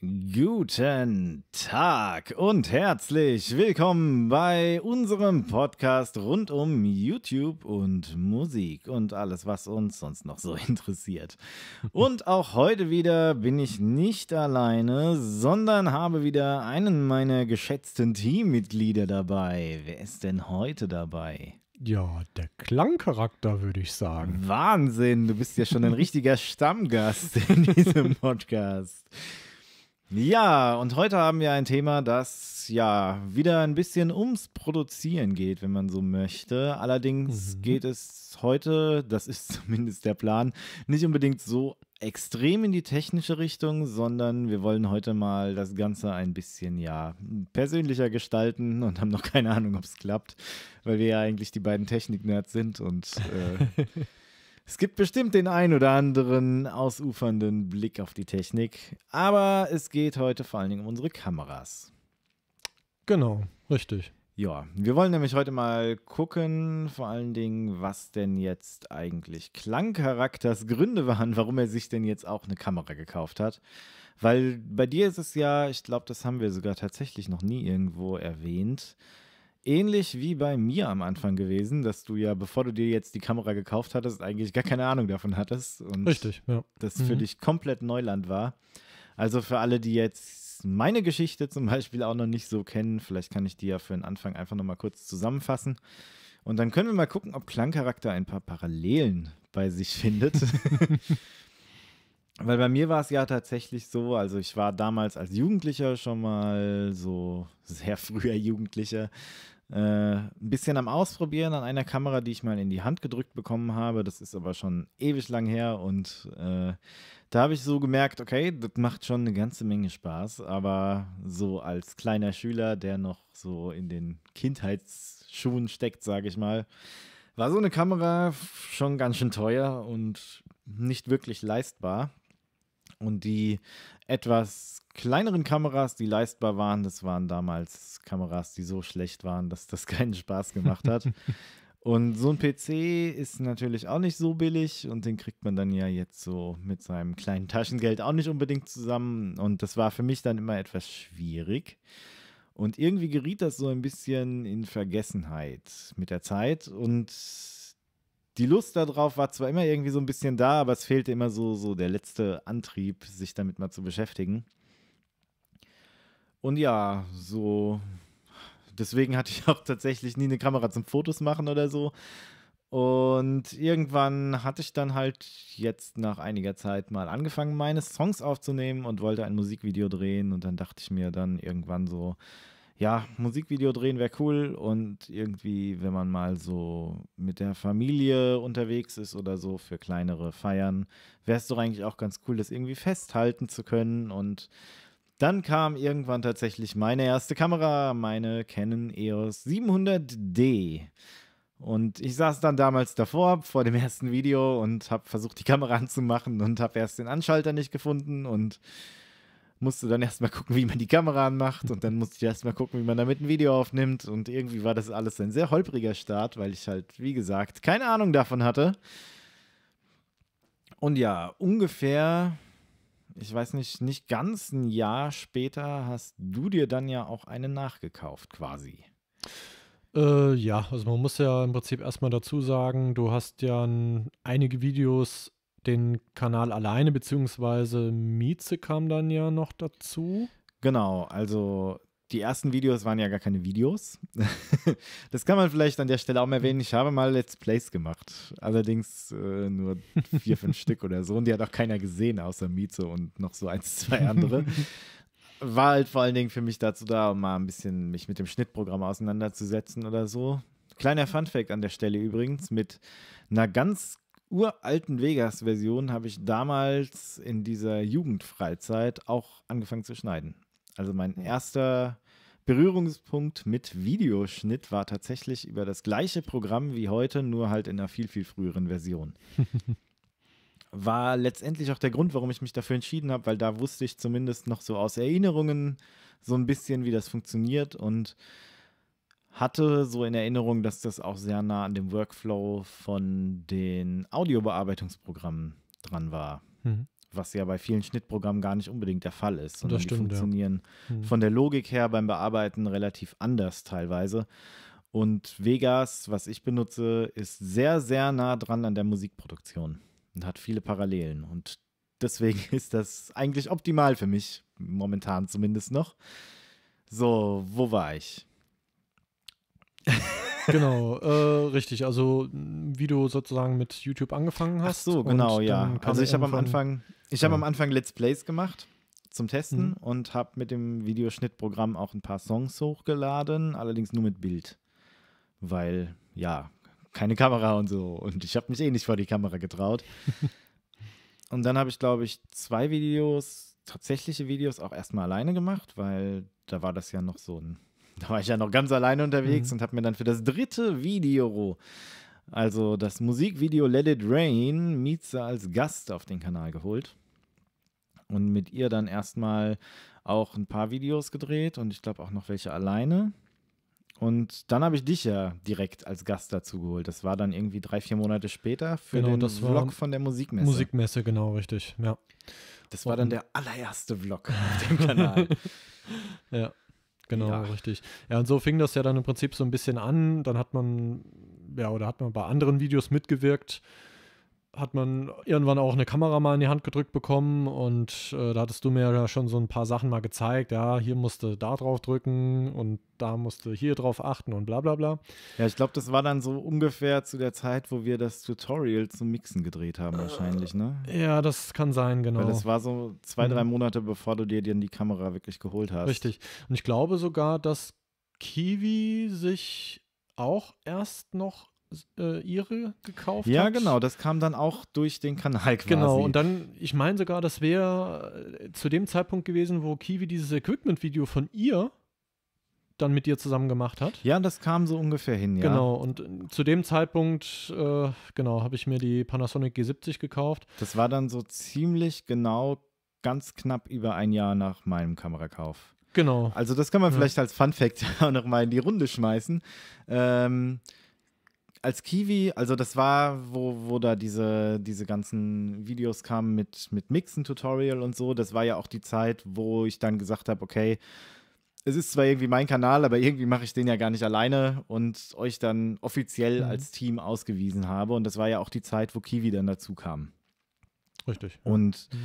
Guten Tag und herzlich willkommen bei unserem Podcast rund um YouTube und Musik und alles, was uns sonst noch so interessiert. Und auch heute wieder bin ich nicht alleine, sondern habe wieder einen meiner geschätzten Teammitglieder dabei. Wer ist denn heute dabei? Ja, der Klangcharakter, würde ich sagen. Wahnsinn, du bist ja schon ein richtiger Stammgast in diesem Podcast. Ja, und heute haben wir ein Thema, das ja wieder ein bisschen ums Produzieren geht, wenn man so möchte. Allerdings mhm. geht es heute, das ist zumindest der Plan, nicht unbedingt so extrem in die technische Richtung, sondern wir wollen heute mal das Ganze ein bisschen ja persönlicher gestalten und haben noch keine Ahnung, ob es klappt, weil wir ja eigentlich die beiden Technik-Nerds sind und äh, Es gibt bestimmt den ein oder anderen ausufernden Blick auf die Technik, aber es geht heute vor allen Dingen um unsere Kameras. Genau, richtig. Ja, wir wollen nämlich heute mal gucken, vor allen Dingen, was denn jetzt eigentlich Klangcharakters Gründe waren, warum er sich denn jetzt auch eine Kamera gekauft hat. Weil bei dir ist es ja, ich glaube, das haben wir sogar tatsächlich noch nie irgendwo erwähnt, ähnlich wie bei mir am Anfang gewesen, dass du ja, bevor du dir jetzt die Kamera gekauft hattest, eigentlich gar keine Ahnung davon hattest. Und Richtig, ja. Das mhm. für dich komplett Neuland war. Also für alle, die jetzt meine Geschichte zum Beispiel auch noch nicht so kennen, vielleicht kann ich die ja für den Anfang einfach nochmal kurz zusammenfassen. Und dann können wir mal gucken, ob Klangcharakter ein paar Parallelen bei sich findet. Weil bei mir war es ja tatsächlich so, also ich war damals als Jugendlicher schon mal so sehr früher Jugendlicher, äh, ein bisschen am Ausprobieren an einer Kamera, die ich mal in die Hand gedrückt bekommen habe. Das ist aber schon ewig lang her und äh, da habe ich so gemerkt, okay, das macht schon eine ganze Menge Spaß, aber so als kleiner Schüler, der noch so in den Kindheitsschuhen steckt, sage ich mal, war so eine Kamera schon ganz schön teuer und nicht wirklich leistbar. Und die etwas kleineren Kameras, die leistbar waren. Das waren damals Kameras, die so schlecht waren, dass das keinen Spaß gemacht hat. und so ein PC ist natürlich auch nicht so billig und den kriegt man dann ja jetzt so mit seinem kleinen Taschengeld auch nicht unbedingt zusammen. Und das war für mich dann immer etwas schwierig. Und irgendwie geriet das so ein bisschen in Vergessenheit mit der Zeit und die Lust darauf war zwar immer irgendwie so ein bisschen da, aber es fehlte immer so, so der letzte Antrieb, sich damit mal zu beschäftigen. Und ja, so. Deswegen hatte ich auch tatsächlich nie eine Kamera zum Fotos machen oder so. Und irgendwann hatte ich dann halt jetzt nach einiger Zeit mal angefangen, meine Songs aufzunehmen und wollte ein Musikvideo drehen. Und dann dachte ich mir dann irgendwann so, ja, Musikvideo drehen wäre cool und irgendwie, wenn man mal so mit der Familie unterwegs ist oder so für kleinere Feiern, wäre es doch eigentlich auch ganz cool, das irgendwie festhalten zu können. Und dann kam irgendwann tatsächlich meine erste Kamera, meine Canon EOS 700D. Und ich saß dann damals davor, vor dem ersten Video und habe versucht, die Kamera anzumachen und habe erst den Anschalter nicht gefunden und musste dann erstmal gucken, wie man die Kamera anmacht und dann musste ich erstmal gucken, wie man damit ein Video aufnimmt und irgendwie war das alles ein sehr holpriger Start, weil ich halt, wie gesagt, keine Ahnung davon hatte. Und ja, ungefähr, ich weiß nicht, nicht ganz ein Jahr später hast du dir dann ja auch eine nachgekauft quasi. Äh, ja, also man muss ja im Prinzip erstmal dazu sagen, du hast ja einige Videos den Kanal alleine, beziehungsweise Mieze kam dann ja noch dazu. Genau, also die ersten Videos waren ja gar keine Videos. das kann man vielleicht an der Stelle auch mal erwähnen. Ich habe mal Let's Plays gemacht. Allerdings äh, nur vier, fünf Stück oder so. Und die hat auch keiner gesehen, außer Mieze und noch so eins, zwei andere. War halt vor allen Dingen für mich dazu da, um mal ein bisschen mich mit dem Schnittprogramm auseinanderzusetzen oder so. Kleiner Funfact an der Stelle übrigens, mit einer ganz uralten Vegas-Version habe ich damals in dieser Jugendfreizeit auch angefangen zu schneiden. Also mein hm. erster Berührungspunkt mit Videoschnitt war tatsächlich über das gleiche Programm wie heute, nur halt in einer viel, viel früheren Version. war letztendlich auch der Grund, warum ich mich dafür entschieden habe, weil da wusste ich zumindest noch so aus Erinnerungen so ein bisschen, wie das funktioniert und hatte so in Erinnerung, dass das auch sehr nah an dem Workflow von den Audiobearbeitungsprogrammen dran war. Mhm. Was ja bei vielen Schnittprogrammen gar nicht unbedingt der Fall ist. Sondern das stimmt, die funktionieren ja. mhm. von der Logik her beim Bearbeiten relativ anders teilweise. Und Vegas, was ich benutze, ist sehr, sehr nah dran an der Musikproduktion und hat viele Parallelen. Und deswegen ist das eigentlich optimal für mich, momentan zumindest noch. So, wo war ich? genau, äh, richtig. Also wie du sozusagen mit YouTube angefangen hast. Ach so, genau, ja. Also ich habe am Anfang, ich ja. habe am Anfang Let's Plays gemacht zum Testen mhm. und habe mit dem Videoschnittprogramm auch ein paar Songs hochgeladen, allerdings nur mit Bild, weil ja keine Kamera und so und ich habe mich eh nicht vor die Kamera getraut. und dann habe ich glaube ich zwei Videos, tatsächliche Videos auch erstmal alleine gemacht, weil da war das ja noch so ein da war ich ja noch ganz alleine unterwegs mhm. und habe mir dann für das dritte Video, also das Musikvideo Let It Rain, Mietze als Gast auf den Kanal geholt. Und mit ihr dann erstmal auch ein paar Videos gedreht und ich glaube auch noch welche alleine. Und dann habe ich dich ja direkt als Gast dazu geholt. Das war dann irgendwie drei, vier Monate später für genau, den Vlog von der Musikmesse. Musikmesse, genau, richtig, ja. Das war und dann der allererste Vlog auf dem Kanal. ja. Genau, ja. richtig. Ja, und so fing das ja dann im Prinzip so ein bisschen an. Dann hat man, ja, oder hat man bei anderen Videos mitgewirkt hat man irgendwann auch eine Kamera mal in die Hand gedrückt bekommen und äh, da hattest du mir ja schon so ein paar Sachen mal gezeigt. Ja, hier musste da drauf drücken und da musste hier drauf achten und bla bla bla. Ja, ich glaube, das war dann so ungefähr zu der Zeit, wo wir das Tutorial zum Mixen gedreht haben, äh, wahrscheinlich, ne? Ja, das kann sein, genau. Weil das war so zwei, drei mhm. Monate, bevor du dir denn die Kamera wirklich geholt hast. Richtig. Und ich glaube sogar, dass Kiwi sich auch erst noch äh, ihre gekauft ja, hat. Ja, genau, das kam dann auch durch den Kanal quasi. Genau, und dann, ich meine sogar, das wäre äh, zu dem Zeitpunkt gewesen, wo Kiwi dieses Equipment-Video von ihr dann mit dir zusammen gemacht hat. Ja, das kam so ungefähr hin, ja. Genau, und äh, zu dem Zeitpunkt, äh, genau, habe ich mir die Panasonic G70 gekauft. Das war dann so ziemlich genau ganz knapp über ein Jahr nach meinem Kamerakauf. Genau. Also das kann man ja. vielleicht als Fun Fact auch nochmal in die Runde schmeißen. Ähm, als Kiwi, also das war, wo, wo da diese, diese ganzen Videos kamen mit, mit Mixen-Tutorial und so, das war ja auch die Zeit, wo ich dann gesagt habe, okay, es ist zwar irgendwie mein Kanal, aber irgendwie mache ich den ja gar nicht alleine und euch dann offiziell mhm. als Team ausgewiesen habe. Und das war ja auch die Zeit, wo Kiwi dann dazu kam. Richtig. Und mhm.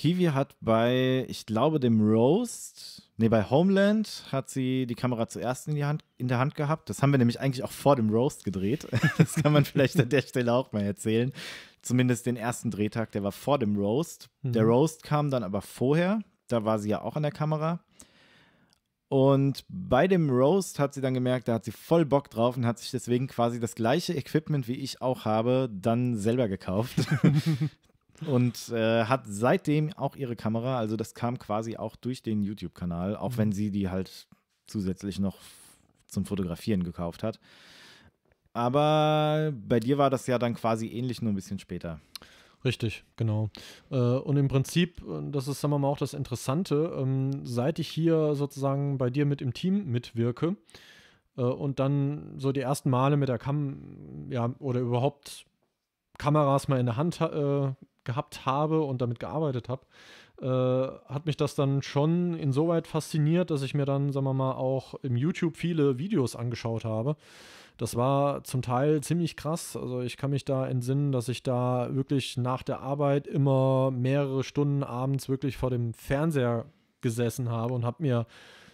Kiwi hat bei, ich glaube, dem Roast, nee, bei Homeland hat sie die Kamera zuerst in, die Hand, in der Hand gehabt. Das haben wir nämlich eigentlich auch vor dem Roast gedreht. Das kann man vielleicht an der Stelle auch mal erzählen. Zumindest den ersten Drehtag, der war vor dem Roast. Mhm. Der Roast kam dann aber vorher. Da war sie ja auch an der Kamera. Und bei dem Roast hat sie dann gemerkt, da hat sie voll Bock drauf und hat sich deswegen quasi das gleiche Equipment, wie ich auch habe, dann selber gekauft. und äh, hat seitdem auch ihre Kamera. Also das kam quasi auch durch den YouTube-Kanal, auch mhm. wenn sie die halt zusätzlich noch zum Fotografieren gekauft hat. Aber bei dir war das ja dann quasi ähnlich, nur ein bisschen später. Richtig, genau. Äh, und im Prinzip, das ist, sagen wir mal, auch das Interessante, ähm, seit ich hier sozusagen bei dir mit im Team mitwirke äh, und dann so die ersten Male mit der Kam, ja, oder überhaupt Kameras mal in der Hand äh, gehabt habe und damit gearbeitet habe, äh, hat mich das dann schon insoweit fasziniert, dass ich mir dann, sagen wir mal, auch im YouTube viele Videos angeschaut habe. Das war zum Teil ziemlich krass. Also ich kann mich da entsinnen, dass ich da wirklich nach der Arbeit immer mehrere Stunden abends wirklich vor dem Fernseher gesessen habe und habe mir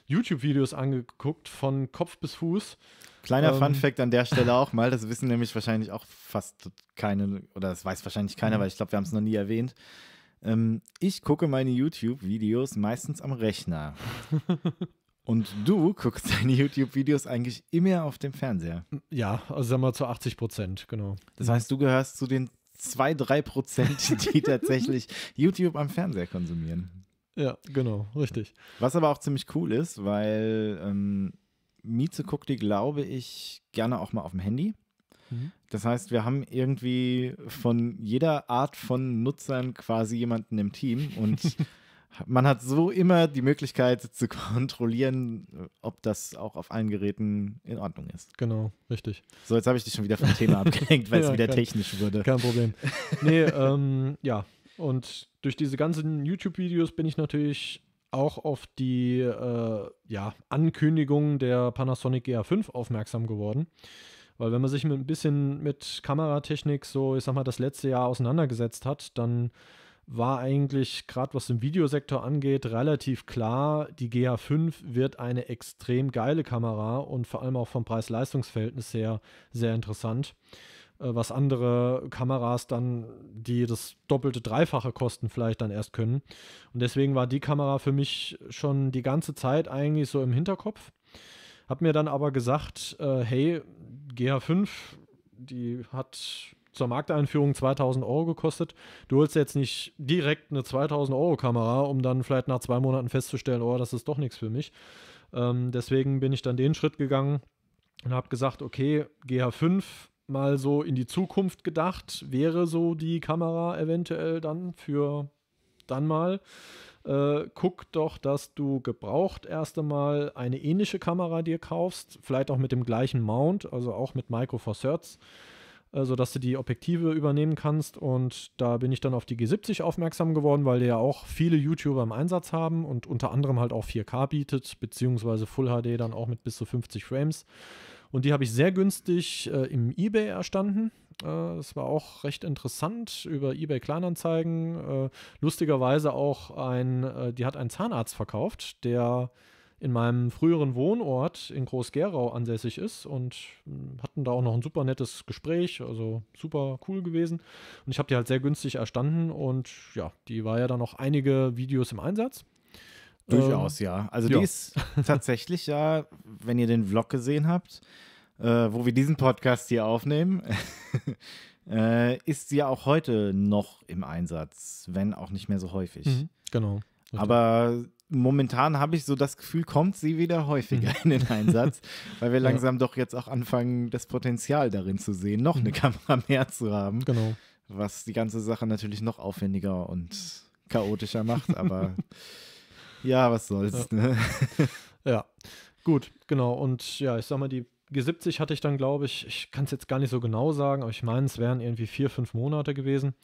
YouTube-Videos angeguckt, von Kopf bis Fuß. Kleiner ähm, Fun-Fact an der Stelle auch mal, das wissen nämlich wahrscheinlich auch fast keine, oder das weiß wahrscheinlich keiner, mhm. weil ich glaube, wir haben es noch nie erwähnt. Ähm, ich gucke meine YouTube-Videos meistens am Rechner. Und du guckst deine YouTube-Videos eigentlich immer auf dem Fernseher. Ja, also sagen wir zu 80 Prozent, genau. Das heißt, du gehörst zu den 2, 3 Prozent, die tatsächlich YouTube am Fernseher konsumieren. Ja, genau, richtig. Was aber auch ziemlich cool ist, weil ähm, Mieze guckt die, glaube ich, gerne auch mal auf dem Handy. Mhm. Das heißt, wir haben irgendwie von jeder Art von Nutzern quasi jemanden im Team und man hat so immer die Möglichkeit zu kontrollieren, äh, ob das auch auf allen Geräten in Ordnung ist. Genau, richtig. So, jetzt habe ich dich schon wieder vom Thema abgelenkt, weil es wieder kein, technisch wurde. Kein Problem. Nee, ähm, ja, und durch diese ganzen YouTube-Videos bin ich natürlich auch auf die äh, ja, Ankündigung der Panasonic GA5 e aufmerksam geworden. Weil wenn man sich mit ein bisschen mit Kameratechnik so, ich sag mal, das letzte Jahr auseinandergesetzt hat, dann war eigentlich gerade was den Videosektor angeht relativ klar, die GH5 wird eine extrem geile Kamera und vor allem auch vom Preis-Leistungs-Verhältnis her sehr interessant. Äh, was andere Kameras dann, die das doppelte, dreifache kosten, vielleicht dann erst können. Und deswegen war die Kamera für mich schon die ganze Zeit eigentlich so im Hinterkopf. Hab mir dann aber gesagt, äh, hey, GH5, die hat zur Markteinführung 2000 Euro gekostet. Du holst jetzt nicht direkt eine 2000 Euro Kamera, um dann vielleicht nach zwei Monaten festzustellen, oh, das ist doch nichts für mich. Ähm, deswegen bin ich dann den Schritt gegangen und habe gesagt, okay, GH5 mal so in die Zukunft gedacht, wäre so die Kamera eventuell dann für dann mal. Äh, guck doch, dass du gebraucht erst einmal eine ähnliche Kamera dir kaufst, vielleicht auch mit dem gleichen Mount, also auch mit Micro Four Thirds, äh, sodass du die Objektive übernehmen kannst. Und da bin ich dann auf die G70 aufmerksam geworden, weil die ja auch viele YouTuber im Einsatz haben und unter anderem halt auch 4K bietet, beziehungsweise Full HD dann auch mit bis zu 50 Frames. Und die habe ich sehr günstig äh, im eBay erstanden. Äh, das war auch recht interessant über eBay Kleinanzeigen. Äh, lustigerweise auch ein, äh, die hat einen Zahnarzt verkauft, der in meinem früheren Wohnort in Groß-Gerau ansässig ist und hm, hatten da auch noch ein super nettes Gespräch, also super cool gewesen. Und ich habe die halt sehr günstig erstanden und ja, die war ja dann noch einige Videos im Einsatz. Durchaus, ähm, ja. Also ja. die ist tatsächlich ja, wenn ihr den Vlog gesehen habt, äh, wo wir diesen Podcast hier aufnehmen, äh, ist sie ja auch heute noch im Einsatz, wenn auch nicht mehr so häufig. Mhm, genau. Richtig. Aber momentan habe ich so das Gefühl, kommt sie wieder häufiger mhm. in den Einsatz, weil wir langsam ja. doch jetzt auch anfangen, das Potenzial darin zu sehen, noch eine mhm. Kamera mehr zu haben. Genau. Was die ganze Sache natürlich noch aufwendiger und chaotischer macht, aber Ja, was soll's. Ja. Ne? ja, gut, genau. Und ja, ich sag mal, die G70 hatte ich dann, glaube ich, ich kann es jetzt gar nicht so genau sagen, aber ich meine, es wären irgendwie vier, fünf Monate gewesen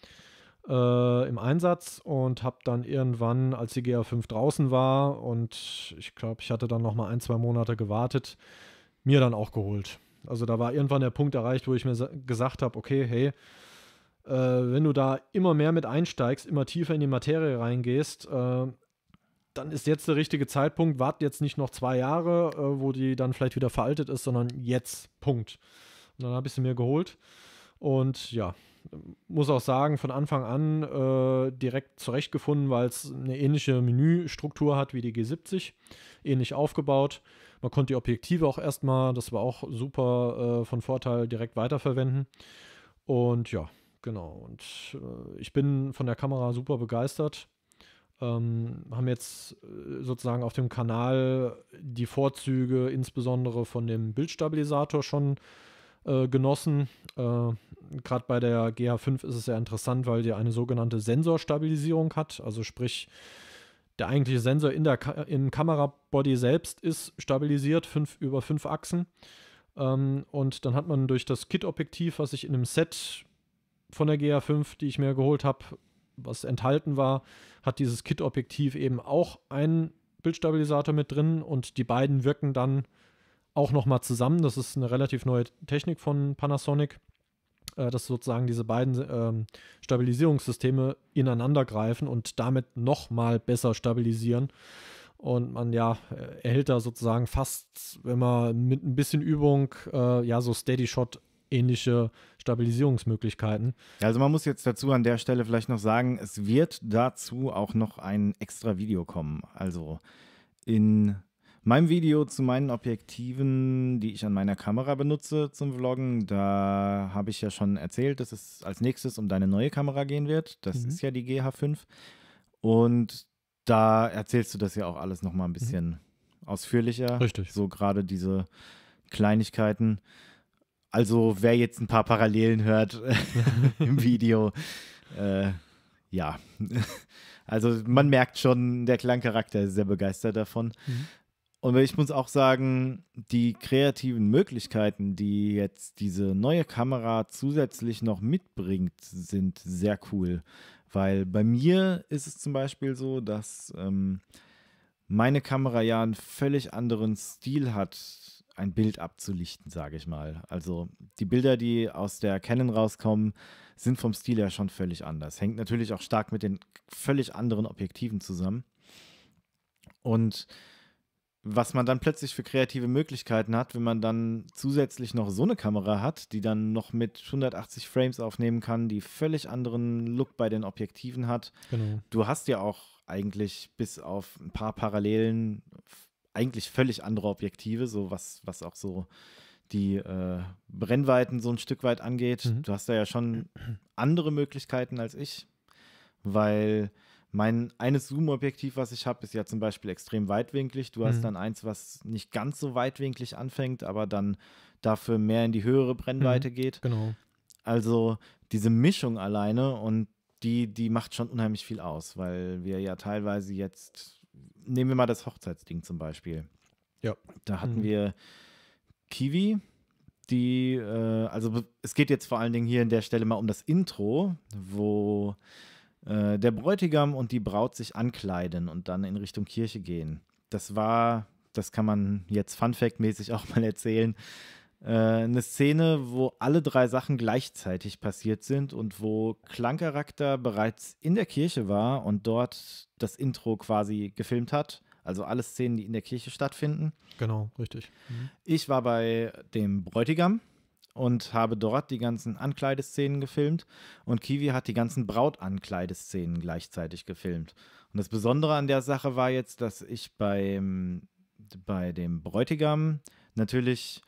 äh, im Einsatz und habe dann irgendwann, als die ga 5 draußen war und ich glaube, ich hatte dann nochmal ein, zwei Monate gewartet, mir dann auch geholt. Also da war irgendwann der Punkt erreicht, wo ich mir gesagt habe, okay, hey, äh, wenn du da immer mehr mit einsteigst, immer tiefer in die Materie reingehst, äh, dann ist jetzt der richtige Zeitpunkt. Wart jetzt nicht noch zwei Jahre, äh, wo die dann vielleicht wieder veraltet ist, sondern jetzt. Punkt. Und dann habe ich sie mir geholt. Und ja, muss auch sagen, von Anfang an äh, direkt zurechtgefunden, weil es eine ähnliche Menüstruktur hat wie die G70, ähnlich aufgebaut. Man konnte die Objektive auch erstmal, das war auch super äh, von Vorteil, direkt weiterverwenden. Und ja, genau. Und äh, ich bin von der Kamera super begeistert ähm, haben jetzt äh, sozusagen auf dem Kanal die Vorzüge insbesondere von dem Bildstabilisator schon äh, genossen. Äh, Gerade bei der GH5 ist es sehr interessant, weil die eine sogenannte Sensorstabilisierung hat. Also sprich, der eigentliche Sensor in der Ka im Kamerabody selbst ist stabilisiert, fünf, über fünf Achsen. Ähm, und dann hat man durch das Kit-Objektiv, was ich in einem Set von der GH5, die ich mir geholt habe, was enthalten war, hat dieses Kit-Objektiv eben auch einen Bildstabilisator mit drin und die beiden wirken dann auch nochmal zusammen. Das ist eine relativ neue Technik von Panasonic, äh, dass sozusagen diese beiden äh, Stabilisierungssysteme ineinander greifen und damit nochmal besser stabilisieren. Und man ja äh, erhält da sozusagen fast, wenn man mit ein bisschen Übung äh, ja so Steady Shot ähnliche Stabilisierungsmöglichkeiten. Also man muss jetzt dazu an der Stelle vielleicht noch sagen, es wird dazu auch noch ein extra Video kommen. Also in meinem Video zu meinen Objektiven, die ich an meiner Kamera benutze zum Vloggen, da habe ich ja schon erzählt, dass es als nächstes um deine neue Kamera gehen wird. Das mhm. ist ja die GH5. Und da erzählst du das ja auch alles nochmal ein mhm. bisschen mhm. ausführlicher. Richtig. So gerade diese Kleinigkeiten. Also wer jetzt ein paar Parallelen hört im Video, äh, ja. Also man merkt schon, der Klangcharakter ist sehr begeistert davon. Mhm. Und ich muss auch sagen, die kreativen Möglichkeiten, die jetzt diese neue Kamera zusätzlich noch mitbringt, sind sehr cool. Weil bei mir ist es zum Beispiel so, dass ähm, meine Kamera ja einen völlig anderen Stil hat ein Bild abzulichten, sage ich mal. Also die Bilder, die aus der Canon rauskommen, sind vom Stil her schon völlig anders. Hängt natürlich auch stark mit den völlig anderen Objektiven zusammen. Und was man dann plötzlich für kreative Möglichkeiten hat, wenn man dann zusätzlich noch so eine Kamera hat, die dann noch mit 180 Frames aufnehmen kann, die völlig anderen Look bei den Objektiven hat. Genau. Du hast ja auch eigentlich bis auf ein paar Parallelen eigentlich völlig andere Objektive, so was, was auch so die äh, Brennweiten so ein Stück weit angeht. Mhm. Du hast da ja schon andere Möglichkeiten als ich, weil mein eines Zoom-Objektiv, was ich habe, ist ja zum Beispiel extrem weitwinklig. Du hast mhm. dann eins, was nicht ganz so weitwinklig anfängt, aber dann dafür mehr in die höhere Brennweite mhm. geht. Genau. Also diese Mischung alleine und die, die macht schon unheimlich viel aus, weil wir ja teilweise jetzt nehmen wir mal das Hochzeitsding zum Beispiel. Ja. Da hatten mhm. wir Kiwi, die, äh, also es geht jetzt vor allen Dingen hier an der Stelle mal um das Intro, wo äh, der Bräutigam und die Braut sich ankleiden und dann in Richtung Kirche gehen. Das war, das kann man jetzt Funfact-mäßig auch mal erzählen. Äh, eine Szene, wo alle drei Sachen gleichzeitig passiert sind und wo Klangcharakter bereits in der Kirche war und dort das Intro quasi gefilmt hat. Also alle Szenen, die in der Kirche stattfinden. Genau, richtig. Mhm. Ich war bei dem Bräutigam und habe dort die ganzen Ankleideszenen gefilmt und Kiwi hat die ganzen Brautankleideszenen gleichzeitig gefilmt. Und das Besondere an der Sache war jetzt, dass ich beim, bei dem Bräutigam natürlich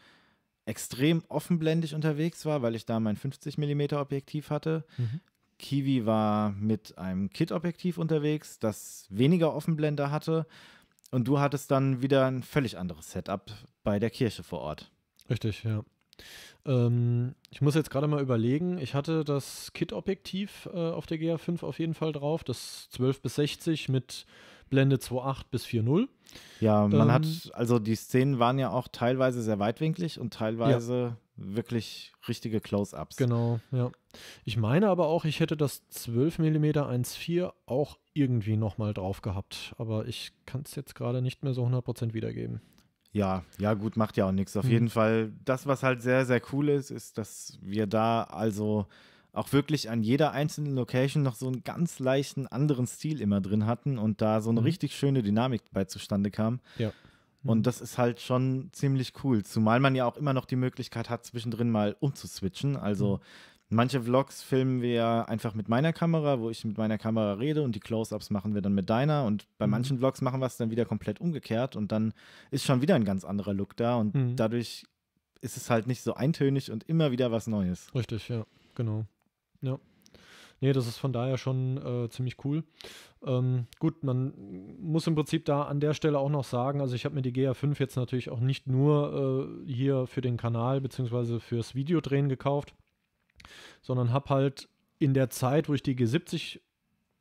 extrem offenblendig unterwegs war, weil ich da mein 50 mm Objektiv hatte. Mhm. Kiwi war mit einem Kit-Objektiv unterwegs, das weniger Offenblende hatte. Und du hattest dann wieder ein völlig anderes Setup bei der Kirche vor Ort. Richtig, ja. Ähm, ich muss jetzt gerade mal überlegen, ich hatte das Kit-Objektiv äh, auf der GA5 auf jeden Fall drauf, das 12 bis 60 mit Blende 2.8 bis 4.0. Ja, man ähm, hat, also die Szenen waren ja auch teilweise sehr weitwinklig und teilweise ja. wirklich richtige Close-Ups. Genau, ja. Ich meine aber auch, ich hätte das 12 mm 1.4 auch irgendwie nochmal drauf gehabt, aber ich kann es jetzt gerade nicht mehr so 100% wiedergeben. Ja, ja, gut, macht ja auch nichts. Auf hm. jeden Fall, das, was halt sehr, sehr cool ist, ist, dass wir da also auch wirklich an jeder einzelnen Location noch so einen ganz leichten anderen Stil immer drin hatten und da so eine mhm. richtig schöne Dynamik bei zustande kam. Ja. Mhm. Und das ist halt schon ziemlich cool, zumal man ja auch immer noch die Möglichkeit hat, zwischendrin mal umzuswitchen. Also mhm. manche Vlogs filmen wir einfach mit meiner Kamera, wo ich mit meiner Kamera rede und die Close-ups machen wir dann mit deiner. Und bei mhm. manchen Vlogs machen wir es dann wieder komplett umgekehrt und dann ist schon wieder ein ganz anderer Look da und mhm. dadurch ist es halt nicht so eintönig und immer wieder was Neues. Richtig, ja, genau. Ja. Nee, das ist von daher schon äh, ziemlich cool. Ähm, gut, man muss im Prinzip da an der Stelle auch noch sagen, also ich habe mir die ga 5 jetzt natürlich auch nicht nur äh, hier für den Kanal bzw. fürs Videodrehen gekauft, sondern habe halt in der Zeit, wo ich die G70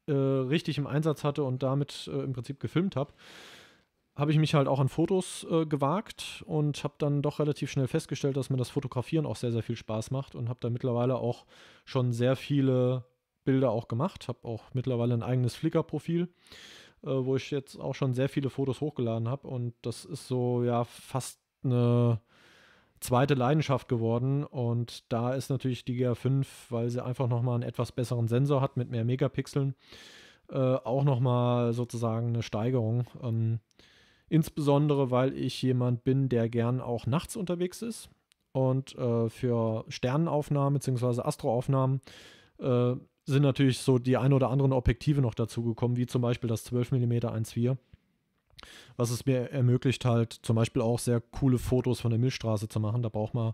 äh, richtig im Einsatz hatte und damit äh, im Prinzip gefilmt habe, habe ich mich halt auch an Fotos äh, gewagt und habe dann doch relativ schnell festgestellt, dass mir das Fotografieren auch sehr, sehr viel Spaß macht und habe da mittlerweile auch schon sehr viele Bilder auch gemacht, habe auch mittlerweile ein eigenes Flickr-Profil, äh, wo ich jetzt auch schon sehr viele Fotos hochgeladen habe und das ist so ja fast eine zweite Leidenschaft geworden und da ist natürlich die GR5, weil sie einfach nochmal einen etwas besseren Sensor hat mit mehr Megapixeln, äh, auch nochmal sozusagen eine Steigerung. Ähm, Insbesondere, weil ich jemand bin, der gern auch nachts unterwegs ist und äh, für Sternenaufnahmen bzw. Astroaufnahmen äh, sind natürlich so die ein oder anderen Objektive noch dazugekommen, wie zum Beispiel das 12 mm 1.4, was es mir ermöglicht halt zum Beispiel auch sehr coole Fotos von der Milchstraße zu machen. Da braucht man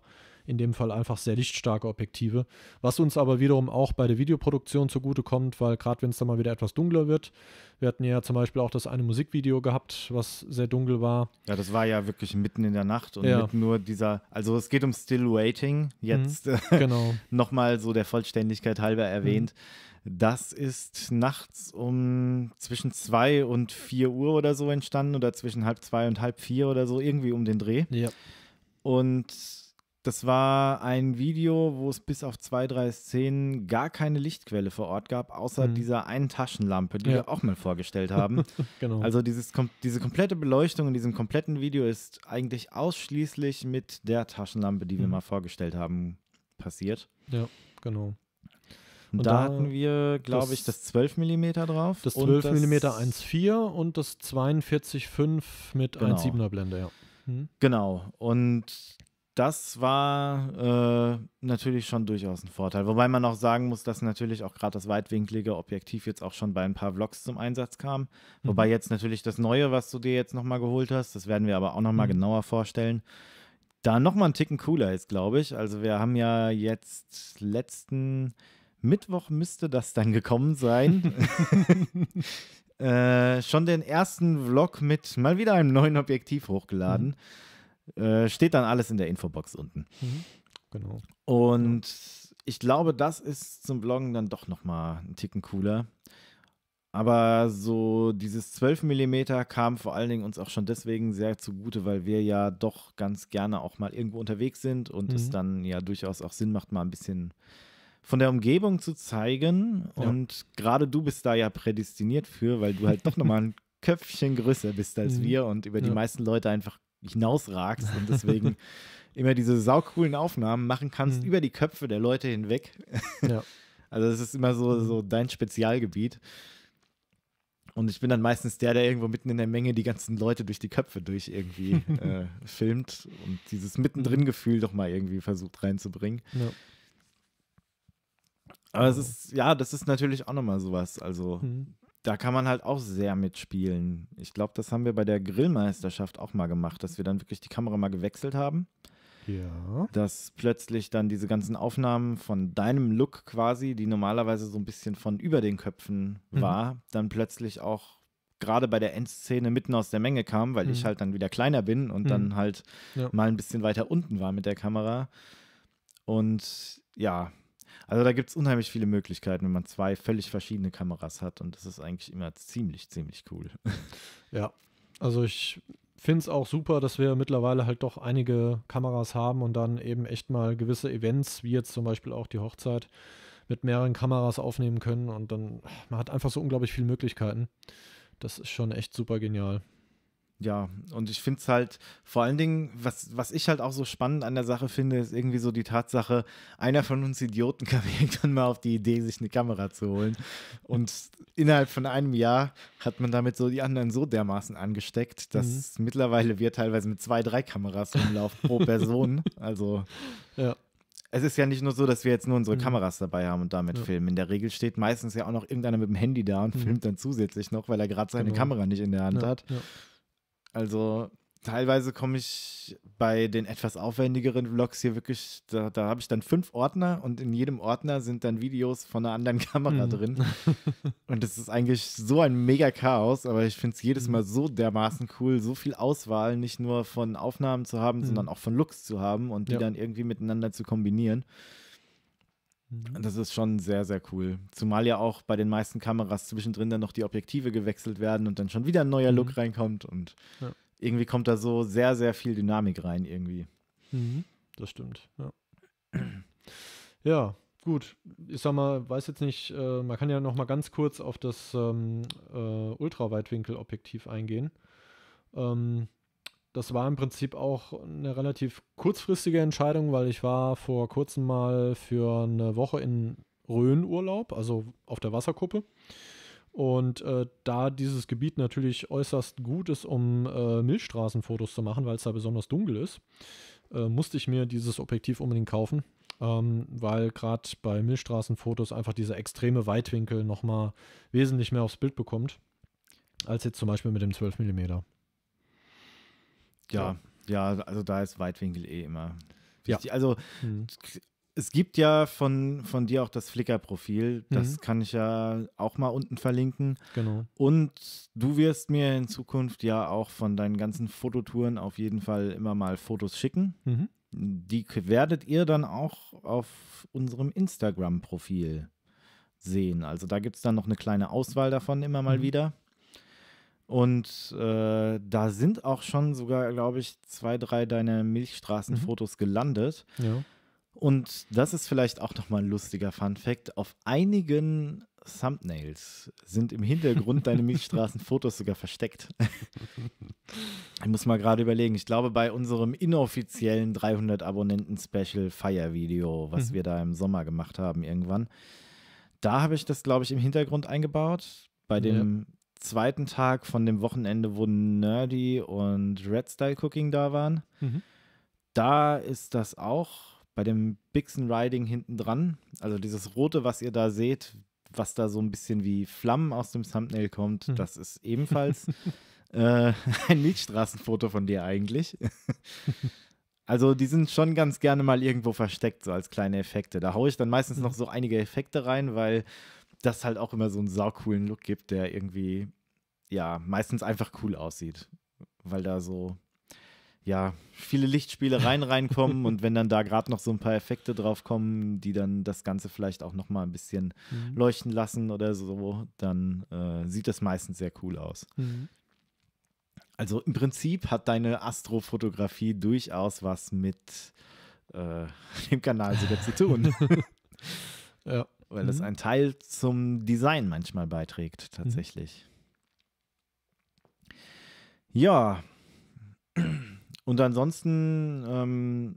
in dem Fall einfach sehr lichtstarke Objektive, was uns aber wiederum auch bei der Videoproduktion zugute kommt, weil gerade wenn es dann mal wieder etwas dunkler wird, wir hatten ja zum Beispiel auch das eine Musikvideo gehabt, was sehr dunkel war. Ja, das war ja wirklich mitten in der Nacht und ja. nur dieser, also es geht um Still Waiting, jetzt mhm, genau. nochmal so der Vollständigkeit halber erwähnt. Mhm. Das ist nachts um zwischen zwei und vier Uhr oder so entstanden oder zwischen halb zwei und halb vier oder so, irgendwie um den Dreh. Ja. Und das war ein Video, wo es bis auf zwei, drei Szenen gar keine Lichtquelle vor Ort gab, außer mhm. dieser einen Taschenlampe, die ja. wir auch mal vorgestellt haben. genau. Also dieses, diese komplette Beleuchtung in diesem kompletten Video ist eigentlich ausschließlich mit der Taschenlampe, die wir mhm. mal vorgestellt haben, passiert. Ja, genau. Und, da, da, hatten wir, glaube ich, das 12 mm drauf. Das 12 mm 1,4 und das 42,5 mit genau. 1,7er Blende, ja. Mhm. Genau. Und das war äh, natürlich schon durchaus ein Vorteil. Wobei man auch sagen muss, dass natürlich auch gerade das weitwinklige Objektiv jetzt auch schon bei ein paar Vlogs zum Einsatz kam. Mhm. Wobei jetzt natürlich das Neue, was du dir jetzt nochmal geholt hast, das werden wir aber auch nochmal mhm. genauer vorstellen, da nochmal einen Ticken cooler ist, glaube ich. Also wir haben ja jetzt letzten Mittwoch müsste das dann gekommen sein. äh, schon den ersten Vlog mit mal wieder einem neuen Objektiv hochgeladen. Mhm. Äh, steht dann alles in der Infobox unten. Mhm. Genau. Und ja. ich glaube, das ist zum Vloggen dann doch nochmal einen Ticken cooler. Aber so dieses 12 mm kam vor allen Dingen uns auch schon deswegen sehr zugute, weil wir ja doch ganz gerne auch mal irgendwo unterwegs sind und mhm. es dann ja durchaus auch Sinn macht, mal ein bisschen von der Umgebung zu zeigen. Ja. Und gerade du bist da ja prädestiniert für, weil du halt doch nochmal ein Köpfchen größer bist als mhm. wir und über die meisten Leute einfach hinausragst und deswegen immer diese saucoolen Aufnahmen machen kannst mhm. über die Köpfe der Leute hinweg. Ja. Also es ist immer so, mhm. so dein Spezialgebiet. Und ich bin dann meistens der, der irgendwo mitten in der Menge die ganzen Leute durch die Köpfe durch irgendwie äh, filmt und dieses Mittendrin-Gefühl mhm. doch mal irgendwie versucht reinzubringen. Ja. Aber es ist, ja, das ist natürlich auch nochmal sowas. Also mhm da kann man halt auch sehr mitspielen. Ich glaube, das haben wir bei der Grillmeisterschaft auch mal gemacht, dass wir dann wirklich die Kamera mal gewechselt haben. Ja. Dass plötzlich dann diese ganzen Aufnahmen von deinem Look quasi, die normalerweise so ein bisschen von über den Köpfen mhm. war, mhm. dann plötzlich auch gerade bei der Endszene mitten aus der Menge kam, weil mhm. ich halt dann wieder kleiner bin und mhm. dann halt ja. mal ein bisschen weiter unten war mit der Kamera. Und ja, also da gibt es unheimlich viele Möglichkeiten, wenn man zwei völlig verschiedene Kameras hat und das ist eigentlich immer ziemlich, ziemlich cool. Ja, also ich finde es auch super, dass wir mittlerweile halt doch einige Kameras haben und dann eben echt mal gewisse Events, wie jetzt zum Beispiel auch die Hochzeit, mit mehreren Kameras aufnehmen können und dann, man hat einfach so unglaublich viele Möglichkeiten. Das ist schon echt super genial. Ja, und ich finde es halt vor allen Dingen, was, was ich halt auch so spannend an der Sache finde, ist irgendwie so die Tatsache, einer von uns Idioten kam irgendwann mal auf die Idee, sich eine Kamera zu holen. Und innerhalb von einem Jahr hat man damit so die anderen so dermaßen angesteckt, dass mhm. mittlerweile wir teilweise mit zwei, drei Kameras rumlaufen pro Person. Also. Ja es ist ja nicht nur so, dass wir jetzt nur unsere mhm. Kameras dabei haben und damit ja. filmen. In der Regel steht meistens ja auch noch irgendeiner mit dem Handy da und mhm. filmt dann zusätzlich noch, weil er gerade seine genau. Kamera nicht in der Hand ja, hat. Ja. Also teilweise komme ich bei den etwas aufwendigeren Vlogs hier wirklich, da, da habe ich dann fünf Ordner und in jedem Ordner sind dann Videos von einer anderen Kamera mhm. drin. Und es ist eigentlich so ein mega Chaos, aber ich finde es jedes mhm. Mal so dermaßen cool, so viel Auswahl nicht nur von Aufnahmen zu haben, mhm. sondern auch von Looks zu haben und die ja. dann irgendwie miteinander zu kombinieren. Mhm. Das ist schon sehr, sehr cool. Zumal ja auch bei den meisten Kameras zwischendrin dann noch die Objektive gewechselt werden und dann schon wieder ein neuer mhm. Look reinkommt und ja. irgendwie kommt da so sehr, sehr viel Dynamik rein irgendwie. Mhm. Das stimmt, ja. ja, gut, ich sag mal, weiß jetzt nicht, äh, man kann ja noch mal ganz kurz auf das ähm, äh, Ultraweitwinkelobjektiv eingehen. Ähm, das war im Prinzip auch eine relativ kurzfristige Entscheidung, weil ich war vor kurzem mal für eine Woche in Rhön Urlaub, also auf der Wasserkuppe. Und äh, da dieses Gebiet natürlich äußerst gut ist, um äh, Milchstraßenfotos zu machen, weil es da besonders dunkel ist, äh, musste ich mir dieses Objektiv unbedingt kaufen, ähm, weil gerade bei Milchstraßenfotos einfach dieser extreme Weitwinkel nochmal wesentlich mehr aufs Bild bekommt, als jetzt zum Beispiel mit dem 12 mm. Ja, ja, also da ist Weitwinkel eh immer. Wichtig. Ja. Also mhm. es gibt ja von, von dir auch das Flickr-Profil. Das mhm. kann ich ja auch mal unten verlinken. Genau. Und du wirst mir in Zukunft ja auch von deinen ganzen Fototouren auf jeden Fall immer mal Fotos schicken. Mhm. Die werdet ihr dann auch auf unserem Instagram-Profil sehen. Also da gibt es dann noch eine kleine Auswahl davon immer mal mhm. wieder. Und äh, da sind auch schon sogar, glaube ich, zwei, drei deiner Milchstraßenfotos mhm. gelandet. Ja. Und das ist vielleicht auch nochmal ein lustiger Fun-Fact. Auf einigen Thumbnails sind im Hintergrund deine Milchstraßenfotos sogar versteckt. ich muss mal gerade überlegen. Ich glaube, bei unserem inoffiziellen 300 Abonnenten-Special Fire-Video, was mhm. wir da im Sommer gemacht haben irgendwann, da habe ich das, glaube ich, im Hintergrund eingebaut. Bei dem ja zweiten Tag von dem Wochenende, wo Nerdy und Red Style Cooking da waren. Mhm. Da ist das auch bei dem Bixen Riding hinten dran. Also dieses rote, was ihr da seht, was da so ein bisschen wie Flammen aus dem Thumbnail kommt, mhm. das ist ebenfalls äh, ein Milchstraßenfoto von dir eigentlich. Also die sind schon ganz gerne mal irgendwo versteckt, so als kleine Effekte. Da haue ich dann meistens mhm. noch so einige Effekte rein, weil das halt auch immer so einen saucoolen Look gibt, der irgendwie, ja, meistens einfach cool aussieht. Weil da so, ja, viele Lichtspiele rein reinkommen und wenn dann da gerade noch so ein paar Effekte drauf kommen, die dann das Ganze vielleicht auch nochmal ein bisschen mhm. leuchten lassen oder so, dann äh, sieht das meistens sehr cool aus. Mhm. Also im Prinzip hat deine Astrofotografie durchaus was mit äh, dem Kanal sogar zu tun. ja weil mhm. es ein Teil zum Design manchmal beiträgt, mhm. tatsächlich. Mhm. Ja. Und ansonsten, ähm,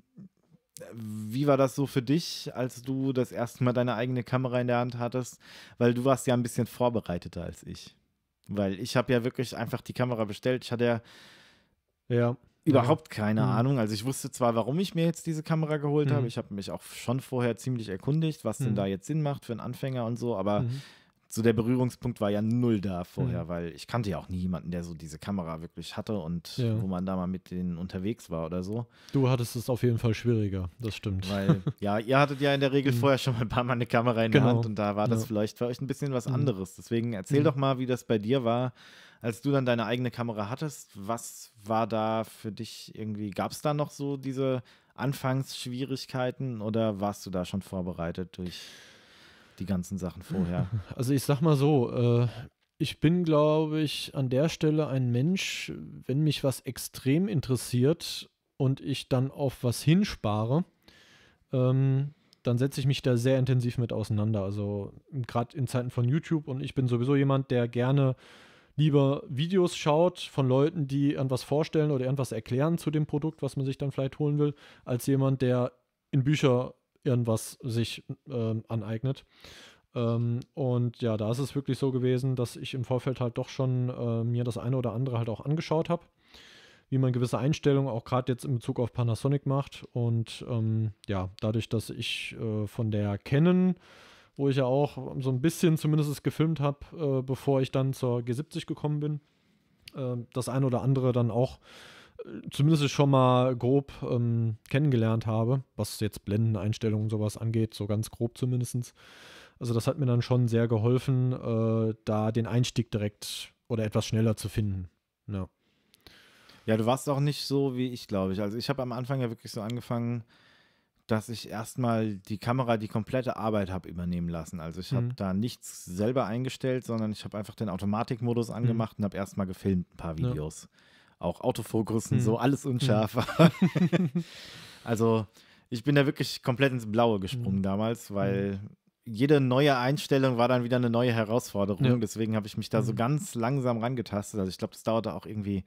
wie war das so für dich, als du das erste Mal deine eigene Kamera in der Hand hattest? Weil du warst ja ein bisschen vorbereiteter als ich. Weil ich habe ja wirklich einfach die Kamera bestellt. Ich hatte ja, ja. Mhm. Überhaupt keine mhm. Ahnung. Also ich wusste zwar, warum ich mir jetzt diese Kamera geholt mhm. habe. Ich habe mich auch schon vorher ziemlich erkundigt, was mhm. denn da jetzt Sinn macht für einen Anfänger und so, aber mhm. so der Berührungspunkt war ja null da vorher, mhm. weil ich kannte ja auch nie jemanden, der so diese Kamera wirklich hatte und ja. wo man da mal mit denen unterwegs war oder so. Du hattest es auf jeden Fall schwieriger, das stimmt. Weil, ja, ihr hattet ja in der Regel vorher schon mal ein paar Mal eine Kamera in genau. der Hand und da war das ja. vielleicht für euch ein bisschen was anderes. Deswegen erzähl doch mal, wie das bei dir war als du dann deine eigene Kamera hattest, was war da für dich irgendwie, gab es da noch so diese Anfangsschwierigkeiten oder warst du da schon vorbereitet durch die ganzen Sachen vorher? Also ich sag mal so, äh, ich bin, glaube ich, an der Stelle ein Mensch, wenn mich was extrem interessiert und ich dann auf was hinspare, ähm, dann setze ich mich da sehr intensiv mit auseinander. Also gerade in Zeiten von YouTube und ich bin sowieso jemand, der gerne lieber Videos schaut von Leuten, die irgendwas vorstellen oder irgendwas erklären zu dem Produkt, was man sich dann vielleicht holen will, als jemand, der in Bücher irgendwas sich ähm, aneignet. Ähm, und ja, da ist es wirklich so gewesen, dass ich im Vorfeld halt doch schon äh, mir das eine oder andere halt auch angeschaut habe, wie man gewisse Einstellungen auch gerade jetzt in Bezug auf Panasonic macht. Und ähm, ja, dadurch, dass ich äh, von der Canon wo ich ja auch so ein bisschen zumindest gefilmt habe, äh, bevor ich dann zur G70 gekommen bin. Äh, das eine oder andere dann auch äh, zumindest schon mal grob ähm, kennengelernt habe, was jetzt Blendeneinstellungen und sowas angeht, so ganz grob zumindest. Also das hat mir dann schon sehr geholfen, äh, da den Einstieg direkt oder etwas schneller zu finden. Ja. ja, du warst auch nicht so wie ich, glaube ich. Also ich habe am Anfang ja wirklich so angefangen, dass ich erstmal die Kamera die komplette Arbeit habe übernehmen lassen. Also ich habe mhm. da nichts selber eingestellt, sondern ich habe einfach den Automatikmodus mhm. angemacht mhm. und habe erstmal gefilmt ein paar Videos. Ja. Auch Autofokus und mhm. so, alles unscharf. Mhm. also ich bin da wirklich komplett ins Blaue gesprungen mhm. damals, weil jede neue Einstellung war dann wieder eine neue Herausforderung. Ja. Deswegen habe ich mich da so ganz langsam rangetastet. Also ich glaube, das dauerte auch irgendwie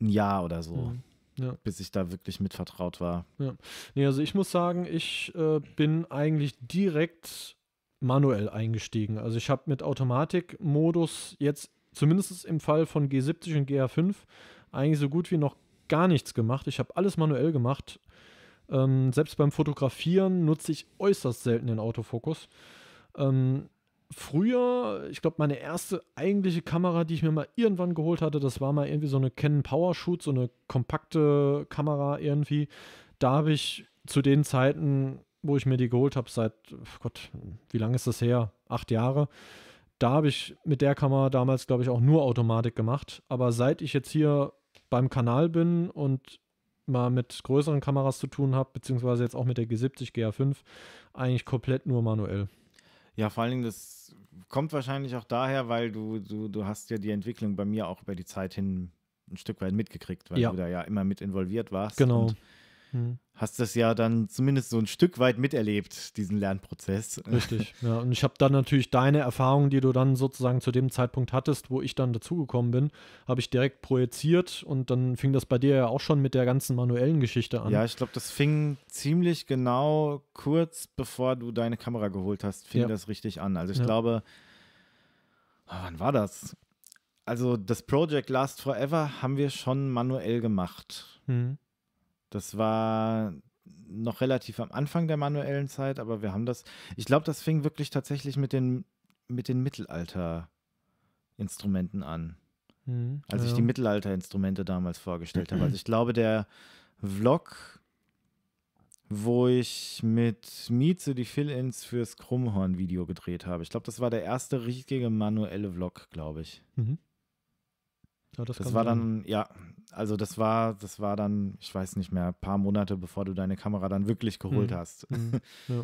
ein Jahr oder so. Mhm. Ja. Bis ich da wirklich mit vertraut war. Ja. Nee, also ich muss sagen, ich äh, bin eigentlich direkt manuell eingestiegen. Also ich habe mit Automatikmodus jetzt, zumindest im Fall von G70 und GA5, eigentlich so gut wie noch gar nichts gemacht. Ich habe alles manuell gemacht. Ähm, selbst beim Fotografieren nutze ich äußerst selten den Autofokus. Ähm, früher, ich glaube, meine erste eigentliche Kamera, die ich mir mal irgendwann geholt hatte, das war mal irgendwie so eine Canon Power Shoot, so eine kompakte Kamera irgendwie. Da habe ich zu den Zeiten, wo ich mir die geholt habe, seit, oh Gott, wie lange ist das her? Acht Jahre. Da habe ich mit der Kamera damals, glaube ich, auch nur Automatik gemacht. Aber seit ich jetzt hier beim Kanal bin und mal mit größeren Kameras zu tun habe, beziehungsweise jetzt auch mit der G70 GR5, eigentlich komplett nur manuell. Ja, vor allen Dingen, das kommt wahrscheinlich auch daher, weil du, du, du hast ja die Entwicklung bei mir auch über die Zeit hin ein Stück weit mitgekriegt, weil ja. du da ja immer mit involviert warst. Genau. Und Mhm. Hast das ja dann zumindest so ein Stück weit miterlebt, diesen Lernprozess. Richtig, ja. Und ich habe dann natürlich deine Erfahrungen, die du dann sozusagen zu dem Zeitpunkt hattest, wo ich dann dazugekommen bin, habe ich direkt projiziert und dann fing das bei dir ja auch schon mit der ganzen manuellen Geschichte an. Ja, ich glaube, das fing ziemlich genau kurz bevor du deine Kamera geholt hast, fing ja. das richtig an. Also ich ja. glaube, ah, wann war das? Also das Project Last Forever haben wir schon manuell gemacht. Mhm. Das war noch relativ am Anfang der manuellen Zeit, aber wir haben das, ich glaube, das fing wirklich tatsächlich mit den, mit den Mittelalter-Instrumenten an. Mhm, als ja. ich die Mittelalter-Instrumente damals vorgestellt habe. Also ich glaube, der Vlog, wo ich mit Mieze die Fill-Ins fürs Krummhorn-Video gedreht habe. Ich glaube, das war der erste richtige manuelle Vlog, glaube ich. Mhm. Ja, das, das war dann, ja, also das war, das war dann, ich weiß nicht mehr, ein paar Monate, bevor du deine Kamera dann wirklich geholt mhm. hast. Mhm. Ja.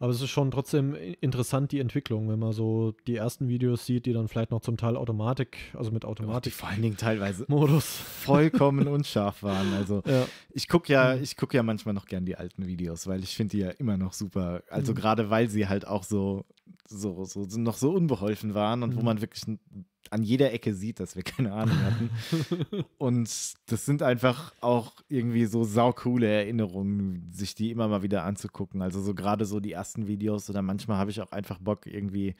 Aber es ist schon trotzdem interessant, die Entwicklung, wenn man so die ersten Videos sieht, die dann vielleicht noch zum Teil Automatik, also mit Automatik. Vor allen Dingen teilweise Modus. Vollkommen unscharf waren. Also ja. ich gucke ja, mhm. ich guck ja manchmal noch gern die alten Videos, weil ich finde die ja immer noch super. Also mhm. gerade weil sie halt auch so, so, so, noch so unbeholfen waren und mhm. wo man wirklich an jeder Ecke sieht, dass wir keine Ahnung hatten. und das sind einfach auch irgendwie so saukoole Erinnerungen, sich die immer mal wieder anzugucken. Also so gerade so die ersten Videos oder manchmal habe ich auch einfach Bock, irgendwie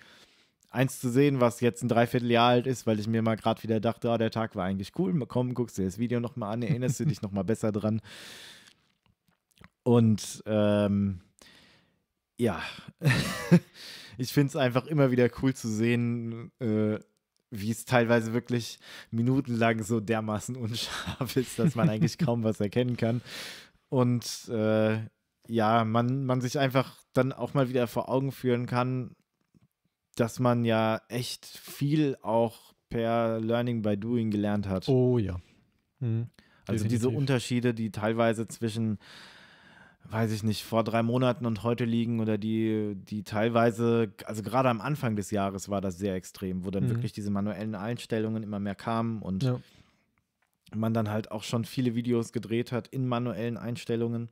eins zu sehen, was jetzt ein Dreivierteljahr alt ist, weil ich mir mal gerade wieder dachte, ah, der Tag war eigentlich cool. Komm, guckst dir das Video nochmal an, erinnerst du dich nochmal besser dran. Und ähm, ja, ich finde es einfach immer wieder cool zu sehen, äh, wie es teilweise wirklich minutenlang so dermaßen unscharf ist, dass man eigentlich kaum was erkennen kann. Und äh, ja, man, man sich einfach dann auch mal wieder vor Augen führen kann, dass man ja echt viel auch per Learning by Doing gelernt hat. Oh ja. Mhm. Also Definitiv. diese Unterschiede, die teilweise zwischen weiß ich nicht, vor drei Monaten und heute liegen oder die, die teilweise, also gerade am Anfang des Jahres war das sehr extrem, wo dann mhm. wirklich diese manuellen Einstellungen immer mehr kamen und ja. man dann halt auch schon viele Videos gedreht hat in manuellen Einstellungen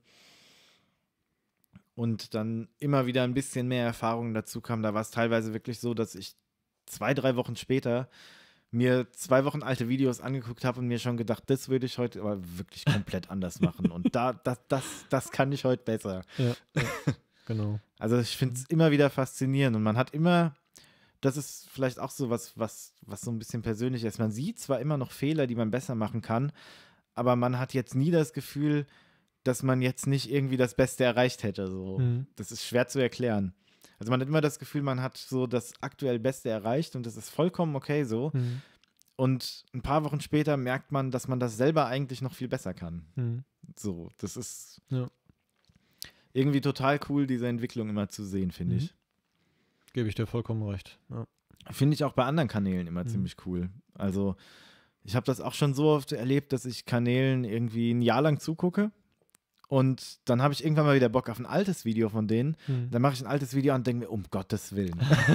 und dann immer wieder ein bisschen mehr Erfahrung dazu kam. Da war es teilweise wirklich so, dass ich zwei, drei Wochen später mir zwei Wochen alte Videos angeguckt habe und mir schon gedacht, das würde ich heute aber wirklich komplett anders machen. Und da, das, das, das kann ich heute besser. Ja, genau. Also ich finde es immer wieder faszinierend und man hat immer, das ist vielleicht auch so was, was, was so ein bisschen persönlich ist. Man sieht zwar immer noch Fehler, die man besser machen kann, aber man hat jetzt nie das Gefühl, dass man jetzt nicht irgendwie das Beste erreicht hätte. So. Mhm. Das ist schwer zu erklären. Also man hat immer das Gefühl, man hat so das aktuell Beste erreicht und das ist vollkommen okay so. Mhm. Und ein paar Wochen später merkt man, dass man das selber eigentlich noch viel besser kann. Mhm. So, das ist ja. irgendwie total cool, diese Entwicklung immer zu sehen, finde mhm. ich. Gebe ich dir vollkommen recht. Ja. Finde ich auch bei anderen Kanälen immer mhm. ziemlich cool. Also ich habe das auch schon so oft erlebt, dass ich Kanälen irgendwie ein Jahr lang zugucke und dann habe ich irgendwann mal wieder Bock auf ein altes Video von denen. Hm. Dann mache ich ein altes Video und denke mir, um Gottes Willen.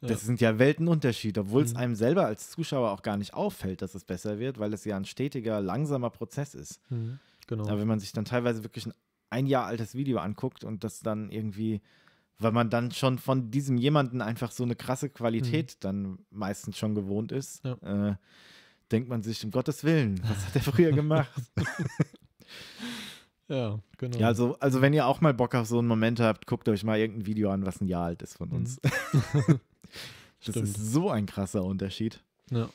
das ja. sind ja Weltenunterschiede, obwohl es mhm. einem selber als Zuschauer auch gar nicht auffällt, dass es besser wird, weil es ja ein stetiger, langsamer Prozess ist. Mhm. Genau. Aber wenn man sich dann teilweise wirklich ein ein Jahr altes Video anguckt und das dann irgendwie, weil man dann schon von diesem jemanden einfach so eine krasse Qualität mhm. dann meistens schon gewohnt ist. Ja. Äh, denkt man sich, um Gottes Willen, was hat er früher gemacht? ja, genau. Ja, also, also wenn ihr auch mal Bock auf so einen Moment habt, guckt euch mal irgendein Video an, was ein Jahr alt ist von mhm. uns. das Stimmt. ist so ein krasser Unterschied. Ja.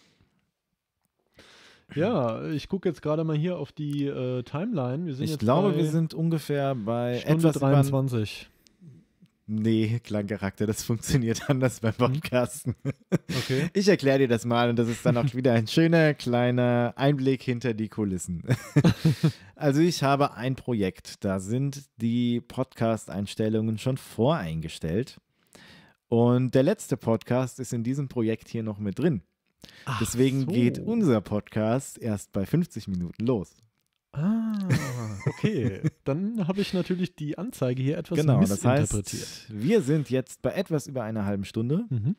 Ja, ich gucke jetzt gerade mal hier auf die äh, Timeline. ich glaube, wir sind ungefähr bei Stunde etwas 23. Nee, Klangcharakter, das funktioniert anders beim mhm. Podcasten. Okay. Ich erkläre dir das mal und das ist dann auch wieder ein schöner kleiner Einblick hinter die Kulissen. Also ich habe ein Projekt, da sind die Podcast-Einstellungen schon voreingestellt und der letzte Podcast ist in diesem Projekt hier noch mit drin. Ach Deswegen so. geht unser Podcast erst bei 50 Minuten los. Ah, okay. Dann habe ich natürlich die Anzeige hier etwas genau, missinterpretiert. Das heißt, wir sind jetzt bei etwas über einer halben Stunde mhm.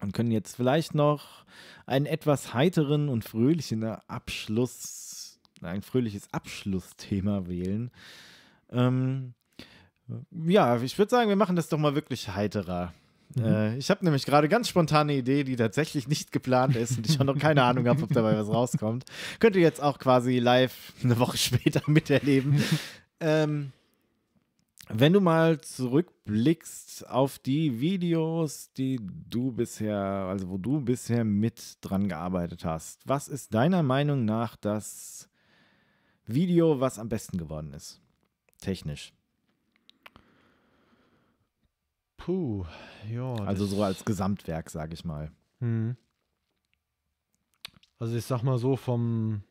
und können jetzt vielleicht noch einen etwas heiteren und fröhlichen Abschluss, ein fröhliches Abschlussthema wählen. Ähm, ja, ich würde sagen, wir machen das doch mal wirklich heiterer. Mhm. Äh, ich habe nämlich gerade ganz spontane Idee, die tatsächlich nicht geplant ist und ich auch noch keine Ahnung habe, ob dabei was rauskommt. Könnt ihr jetzt auch quasi live eine Woche später miterleben. ähm, wenn du mal zurückblickst auf die Videos, die du bisher, also wo du bisher mit dran gearbeitet hast, was ist deiner Meinung nach das Video, was am besten geworden ist? Technisch. Puh, ja. Also so als Gesamtwerk, sage ich mal. Mhm. Also ich sag mal so, vom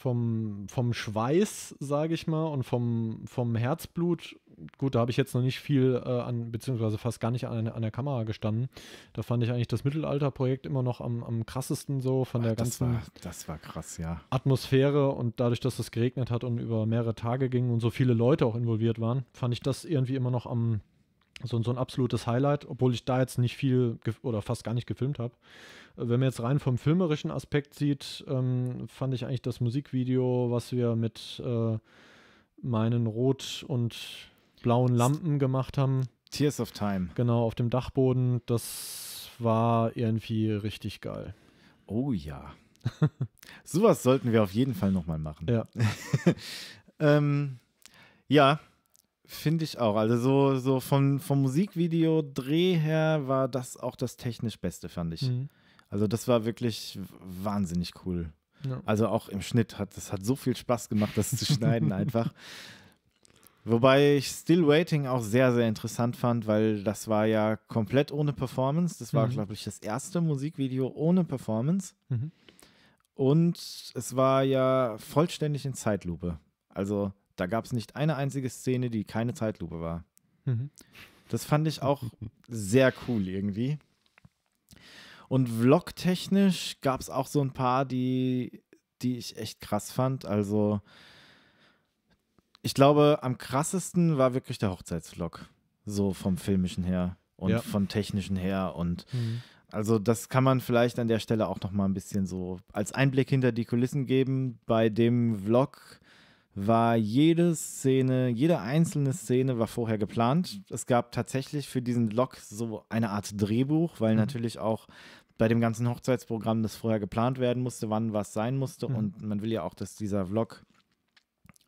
vom, vom Schweiß, sage ich mal, und vom, vom Herzblut, gut, da habe ich jetzt noch nicht viel äh, an, beziehungsweise fast gar nicht an, an der Kamera gestanden. Da fand ich eigentlich das Mittelalterprojekt immer noch am, am krassesten so von Ach, der das ganzen war, das war krass, ja. Atmosphäre und dadurch, dass es geregnet hat und über mehrere Tage ging und so viele Leute auch involviert waren, fand ich das irgendwie immer noch am so, so ein absolutes Highlight, obwohl ich da jetzt nicht viel oder fast gar nicht gefilmt habe. Äh, wenn man jetzt rein vom filmerischen Aspekt sieht, ähm, fand ich eigentlich das Musikvideo, was wir mit äh, meinen rot und blauen Lampen gemacht haben. Tears of Time. Genau, auf dem Dachboden. Das war irgendwie richtig geil. Oh ja. Sowas sollten wir auf jeden Fall nochmal machen. Ja. ähm, ja, Finde ich auch. Also so, so vom, vom Musikvideo-Dreh her war das auch das technisch Beste, fand ich. Mhm. Also das war wirklich wahnsinnig cool. Ja. Also auch im Schnitt hat es hat so viel Spaß gemacht, das zu schneiden einfach. Wobei ich Still Waiting auch sehr, sehr interessant fand, weil das war ja komplett ohne Performance. Das war, mhm. glaube ich, das erste Musikvideo ohne Performance. Mhm. Und es war ja vollständig in Zeitlupe. Also da gab es nicht eine einzige Szene, die keine Zeitlupe war. Mhm. Das fand ich auch sehr cool irgendwie. Und vlogtechnisch gab es auch so ein paar, die, die ich echt krass fand. Also, ich glaube, am krassesten war wirklich der Hochzeitsvlog. So vom filmischen her und ja. vom technischen her. Und mhm. also, das kann man vielleicht an der Stelle auch nochmal ein bisschen so als Einblick hinter die Kulissen geben. Bei dem Vlog war jede Szene, jede einzelne Szene war vorher geplant. Es gab tatsächlich für diesen Vlog so eine Art Drehbuch, weil mhm. natürlich auch bei dem ganzen Hochzeitsprogramm das vorher geplant werden musste, wann was sein musste. Mhm. Und man will ja auch, dass dieser Vlog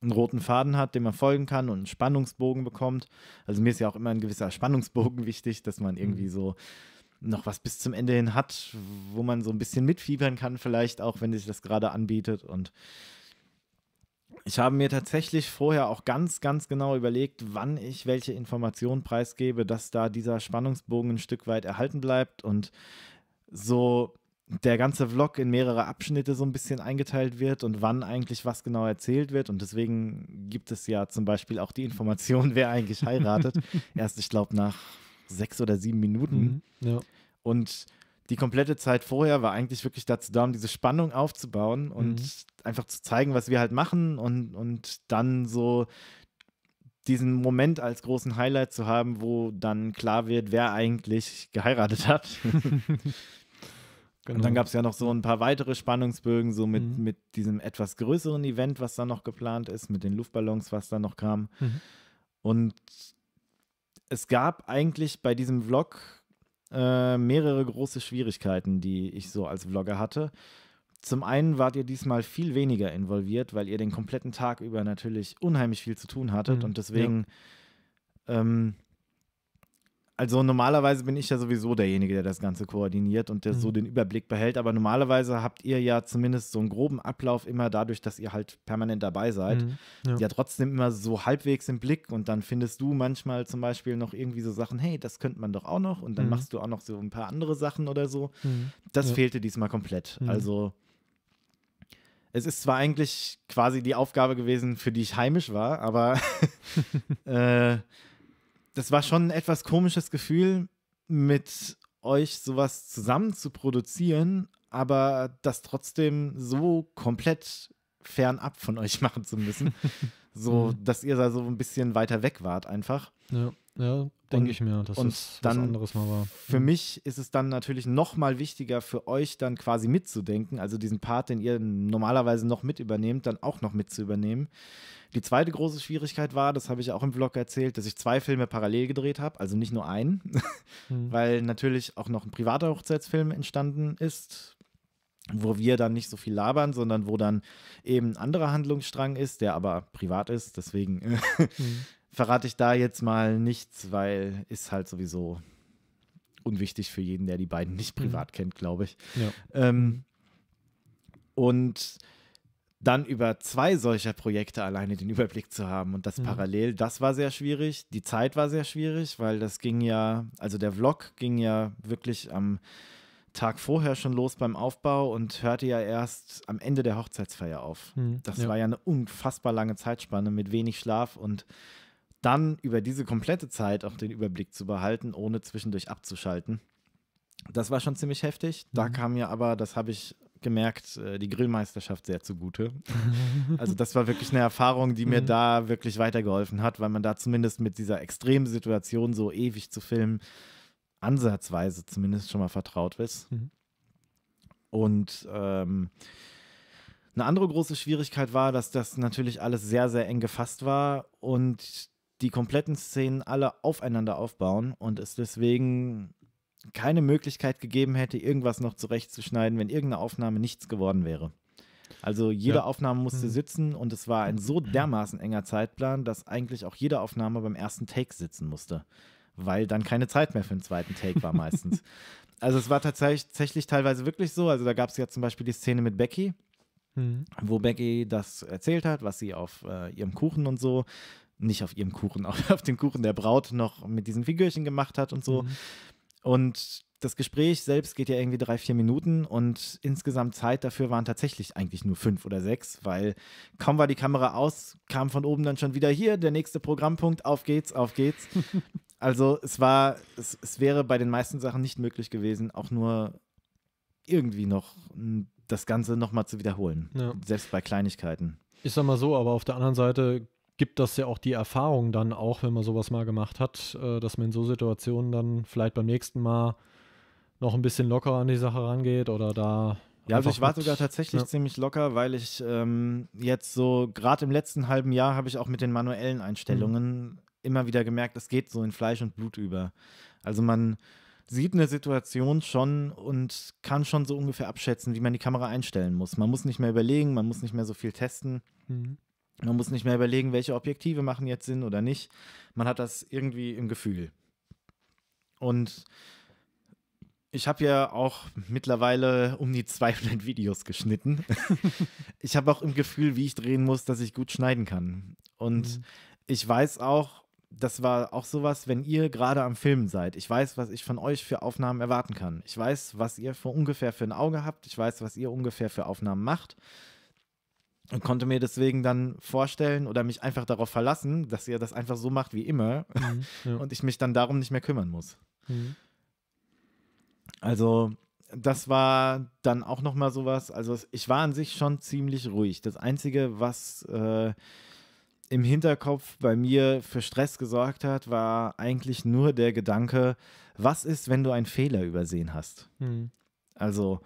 einen roten Faden hat, dem man folgen kann und einen Spannungsbogen bekommt. Also mir ist ja auch immer ein gewisser Spannungsbogen wichtig, dass man irgendwie mhm. so noch was bis zum Ende hin hat, wo man so ein bisschen mitfiebern kann, vielleicht auch, wenn sich das gerade anbietet. Und ich habe mir tatsächlich vorher auch ganz, ganz genau überlegt, wann ich welche Informationen preisgebe, dass da dieser Spannungsbogen ein Stück weit erhalten bleibt und so der ganze Vlog in mehrere Abschnitte so ein bisschen eingeteilt wird und wann eigentlich was genau erzählt wird. Und deswegen gibt es ja zum Beispiel auch die Information, wer eigentlich heiratet. Erst, ich glaube, nach sechs oder sieben Minuten. Mhm, ja. Und die komplette Zeit vorher war eigentlich wirklich dazu da, um diese Spannung aufzubauen und mhm. einfach zu zeigen, was wir halt machen und, und dann so diesen Moment als großen Highlight zu haben, wo dann klar wird, wer eigentlich geheiratet hat. Genau. Und dann genau. gab es ja noch so ein paar weitere Spannungsbögen, so mit, mhm. mit diesem etwas größeren Event, was da noch geplant ist, mit den Luftballons, was da noch kam. Mhm. Und es gab eigentlich bei diesem Vlog äh, mehrere große Schwierigkeiten, die ich so als Vlogger hatte. Zum einen wart ihr diesmal viel weniger involviert, weil ihr den kompletten Tag über natürlich unheimlich viel zu tun hattet mhm, und deswegen ja. ähm, also normalerweise bin ich ja sowieso derjenige, der das Ganze koordiniert und der mhm. so den Überblick behält. Aber normalerweise habt ihr ja zumindest so einen groben Ablauf immer dadurch, dass ihr halt permanent dabei seid. Mhm. Ja. ja. trotzdem immer so halbwegs im Blick und dann findest du manchmal zum Beispiel noch irgendwie so Sachen, hey, das könnte man doch auch noch und dann mhm. machst du auch noch so ein paar andere Sachen oder so. Mhm. Das ja. fehlte diesmal komplett. Mhm. Also es ist zwar eigentlich quasi die Aufgabe gewesen, für die ich heimisch war, aber äh, das war schon ein etwas komisches Gefühl, mit euch sowas zusammen zu produzieren, aber das trotzdem so komplett fernab von euch machen zu müssen. so, dass ihr da so ein bisschen weiter weg wart einfach. Ja. Ja, denke ich mir, dass es dann was anderes mal war. Für mhm. mich ist es dann natürlich noch mal wichtiger für euch dann quasi mitzudenken, also diesen Part, den ihr normalerweise noch mit übernehmt, dann auch noch mit zu übernehmen. Die zweite große Schwierigkeit war, das habe ich auch im Vlog erzählt, dass ich zwei Filme parallel gedreht habe, also nicht nur einen, mhm. weil natürlich auch noch ein privater Hochzeitsfilm entstanden ist, wo wir dann nicht so viel labern, sondern wo dann eben ein anderer Handlungsstrang ist, der aber privat ist, deswegen mhm. verrate ich da jetzt mal nichts, weil ist halt sowieso unwichtig für jeden, der die beiden nicht mhm. privat mhm. kennt, glaube ich. Ja. Ähm, und dann über zwei solcher Projekte alleine den Überblick zu haben und das mhm. parallel, das war sehr schwierig. Die Zeit war sehr schwierig, weil das ging ja, also der Vlog ging ja wirklich am Tag vorher schon los beim Aufbau und hörte ja erst am Ende der Hochzeitsfeier auf. Mhm. Das ja. war ja eine unfassbar lange Zeitspanne mit wenig Schlaf und dann über diese komplette Zeit auch den Überblick zu behalten, ohne zwischendurch abzuschalten. Das war schon ziemlich heftig. Da mhm. kam mir aber, das habe ich gemerkt, äh, die Grillmeisterschaft sehr zugute. Also das war wirklich eine Erfahrung, die mir mhm. da wirklich weitergeholfen hat, weil man da zumindest mit dieser extremen Situation so ewig zu filmen, ansatzweise zumindest schon mal vertraut ist. Mhm. Und ähm, eine andere große Schwierigkeit war, dass das natürlich alles sehr, sehr eng gefasst war und die kompletten Szenen alle aufeinander aufbauen und es deswegen keine Möglichkeit gegeben hätte, irgendwas noch zurechtzuschneiden, wenn irgendeine Aufnahme nichts geworden wäre. Also jede ja. Aufnahme musste mhm. sitzen und es war ein so dermaßen enger Zeitplan, dass eigentlich auch jede Aufnahme beim ersten Take sitzen musste, weil dann keine Zeit mehr für den zweiten Take war meistens. also es war tatsächlich teilweise wirklich so. Also da gab es ja zum Beispiel die Szene mit Becky, Mhm. wo Becky das erzählt hat, was sie auf äh, ihrem Kuchen und so nicht auf ihrem Kuchen, auf dem Kuchen der Braut noch mit diesen Figürchen gemacht hat und so. Mhm. Und das Gespräch selbst geht ja irgendwie drei, vier Minuten und insgesamt Zeit dafür waren tatsächlich eigentlich nur fünf oder sechs, weil kaum war die Kamera aus, kam von oben dann schon wieder hier, der nächste Programmpunkt, auf geht's, auf geht's. also es war, es, es wäre bei den meisten Sachen nicht möglich gewesen, auch nur irgendwie noch das Ganze nochmal zu wiederholen. Ja. Selbst bei Kleinigkeiten. Ich sag mal so, aber auf der anderen Seite gibt das ja auch die Erfahrung dann auch, wenn man sowas mal gemacht hat, äh, dass man in so Situationen dann vielleicht beim nächsten Mal noch ein bisschen lockerer an die Sache rangeht oder da. Ja, also ich war sogar tatsächlich ja. ziemlich locker, weil ich ähm, jetzt so, gerade im letzten halben Jahr habe ich auch mit den manuellen Einstellungen mhm. immer wieder gemerkt, es geht so in Fleisch und Blut über. Also man sieht eine Situation schon und kann schon so ungefähr abschätzen, wie man die Kamera einstellen muss. Man muss nicht mehr überlegen, man muss nicht mehr so viel testen. Mhm. Man muss nicht mehr überlegen, welche Objektive machen jetzt Sinn oder nicht. Man hat das irgendwie im Gefühl. Und ich habe ja auch mittlerweile um die 200 Videos geschnitten. ich habe auch im Gefühl, wie ich drehen muss, dass ich gut schneiden kann. Und mhm. ich weiß auch, das war auch sowas, wenn ihr gerade am Filmen seid. Ich weiß, was ich von euch für Aufnahmen erwarten kann. Ich weiß, was ihr für ungefähr für ein Auge habt. Ich weiß, was ihr ungefähr für Aufnahmen macht und konnte mir deswegen dann vorstellen oder mich einfach darauf verlassen, dass ihr das einfach so macht wie immer mhm, ja. und ich mich dann darum nicht mehr kümmern muss. Mhm. Also das war dann auch noch mal sowas. Also ich war an sich schon ziemlich ruhig. Das einzige, was äh, im Hinterkopf bei mir für Stress gesorgt hat, war eigentlich nur der Gedanke, was ist, wenn du einen Fehler übersehen hast? Mhm. Also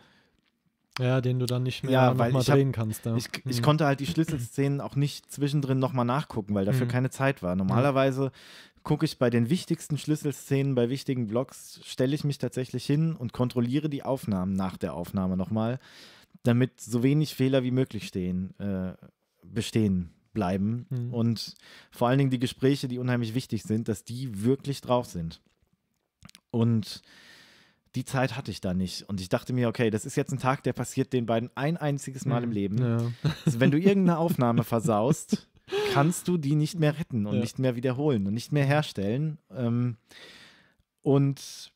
ja, den du dann nicht mehr ja, weil mal hab, drehen kannst. Ja. Ich, ich mhm. konnte halt die Schlüsselszenen auch nicht zwischendrin nochmal nachgucken, weil dafür mhm. keine Zeit war. Mhm. Normalerweise gucke ich bei den wichtigsten Schlüsselszenen, bei wichtigen Blogs, stelle ich mich tatsächlich hin und kontrolliere die Aufnahmen nach der Aufnahme nochmal, damit so wenig Fehler wie möglich stehen, äh, bestehen bleiben. Mhm. Und vor allen Dingen die Gespräche, die unheimlich wichtig sind, dass die wirklich drauf sind. Und die Zeit hatte ich da nicht. Und ich dachte mir, okay, das ist jetzt ein Tag, der passiert den beiden ein einziges Mal im mhm. Leben. Ja. Also, wenn du irgendeine Aufnahme versaust, kannst du die nicht mehr retten und ja. nicht mehr wiederholen und nicht mehr herstellen. Ähm, und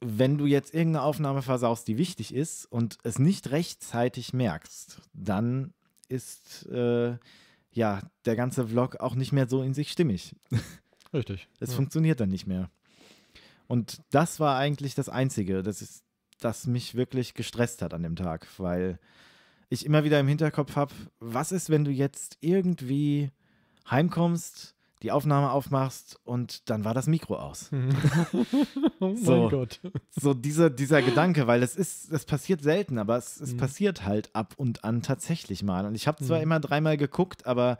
wenn du jetzt irgendeine Aufnahme versaust, die wichtig ist und es nicht rechtzeitig merkst, dann ist äh, ja der ganze Vlog auch nicht mehr so in sich stimmig. Richtig. Es ja. funktioniert dann nicht mehr. Und das war eigentlich das Einzige, das, ist, das mich wirklich gestresst hat an dem Tag, weil ich immer wieder im Hinterkopf habe, was ist, wenn du jetzt irgendwie heimkommst, die Aufnahme aufmachst und dann war das Mikro aus. oh mein Gott. So dieser, dieser Gedanke, weil es ist, es passiert selten, aber es, es mhm. passiert halt ab und an tatsächlich mal. Und ich habe zwar mhm. immer dreimal geguckt, aber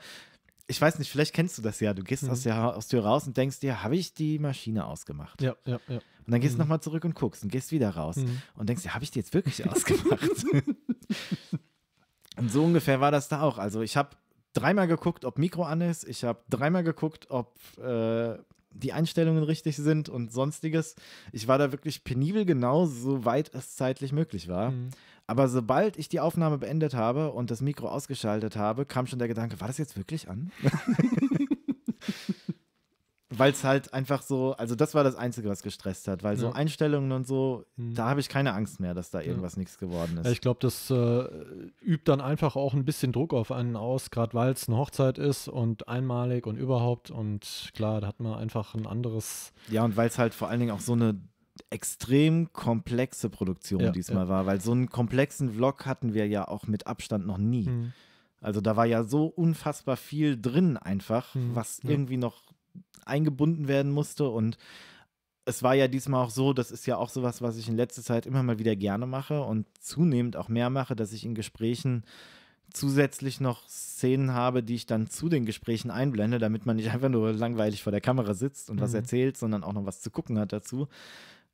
ich weiß nicht, vielleicht kennst du das ja. Du gehst mhm. aus, der Tür raus und denkst dir, habe ich die Maschine ausgemacht? Ja, ja, ja. Und dann gehst du mhm. nochmal zurück und guckst und gehst wieder raus mhm. und denkst dir, habe ich die jetzt wirklich ausgemacht? und so ungefähr war das da auch. Also ich habe dreimal geguckt, ob Mikro an ist. Ich habe dreimal geguckt, ob äh, die Einstellungen richtig sind und sonstiges. Ich war da wirklich penibel genau, soweit es zeitlich möglich war. Mhm. Aber sobald ich die Aufnahme beendet habe und das Mikro ausgeschaltet habe, kam schon der Gedanke, war das jetzt wirklich an? weil es halt einfach so, also das war das Einzige, was gestresst hat, weil ja. so Einstellungen und so, mhm. da habe ich keine Angst mehr, dass da irgendwas ja. nichts geworden ist. Ja, ich glaube, das äh, übt dann einfach auch ein bisschen Druck auf einen aus, gerade weil es eine Hochzeit ist und einmalig und überhaupt und klar, da hat man einfach ein anderes. Ja, und weil es halt vor allen Dingen auch so eine extrem komplexe Produktion diesmal war, weil so einen komplexen Vlog hatten wir ja auch mit Abstand noch nie. Mhm. Also da war ja so unfassbar viel drin einfach, mhm. was irgendwie noch eingebunden werden musste. Und es war ja diesmal auch so, das ist ja auch sowas, was ich in letzter Zeit immer mal wieder gerne mache und zunehmend auch mehr mache, dass ich in Gesprächen zusätzlich noch Szenen habe, die ich dann zu den Gesprächen einblende, damit man nicht einfach nur langweilig vor der Kamera sitzt und mhm. was erzählt, sondern auch noch was zu gucken hat dazu.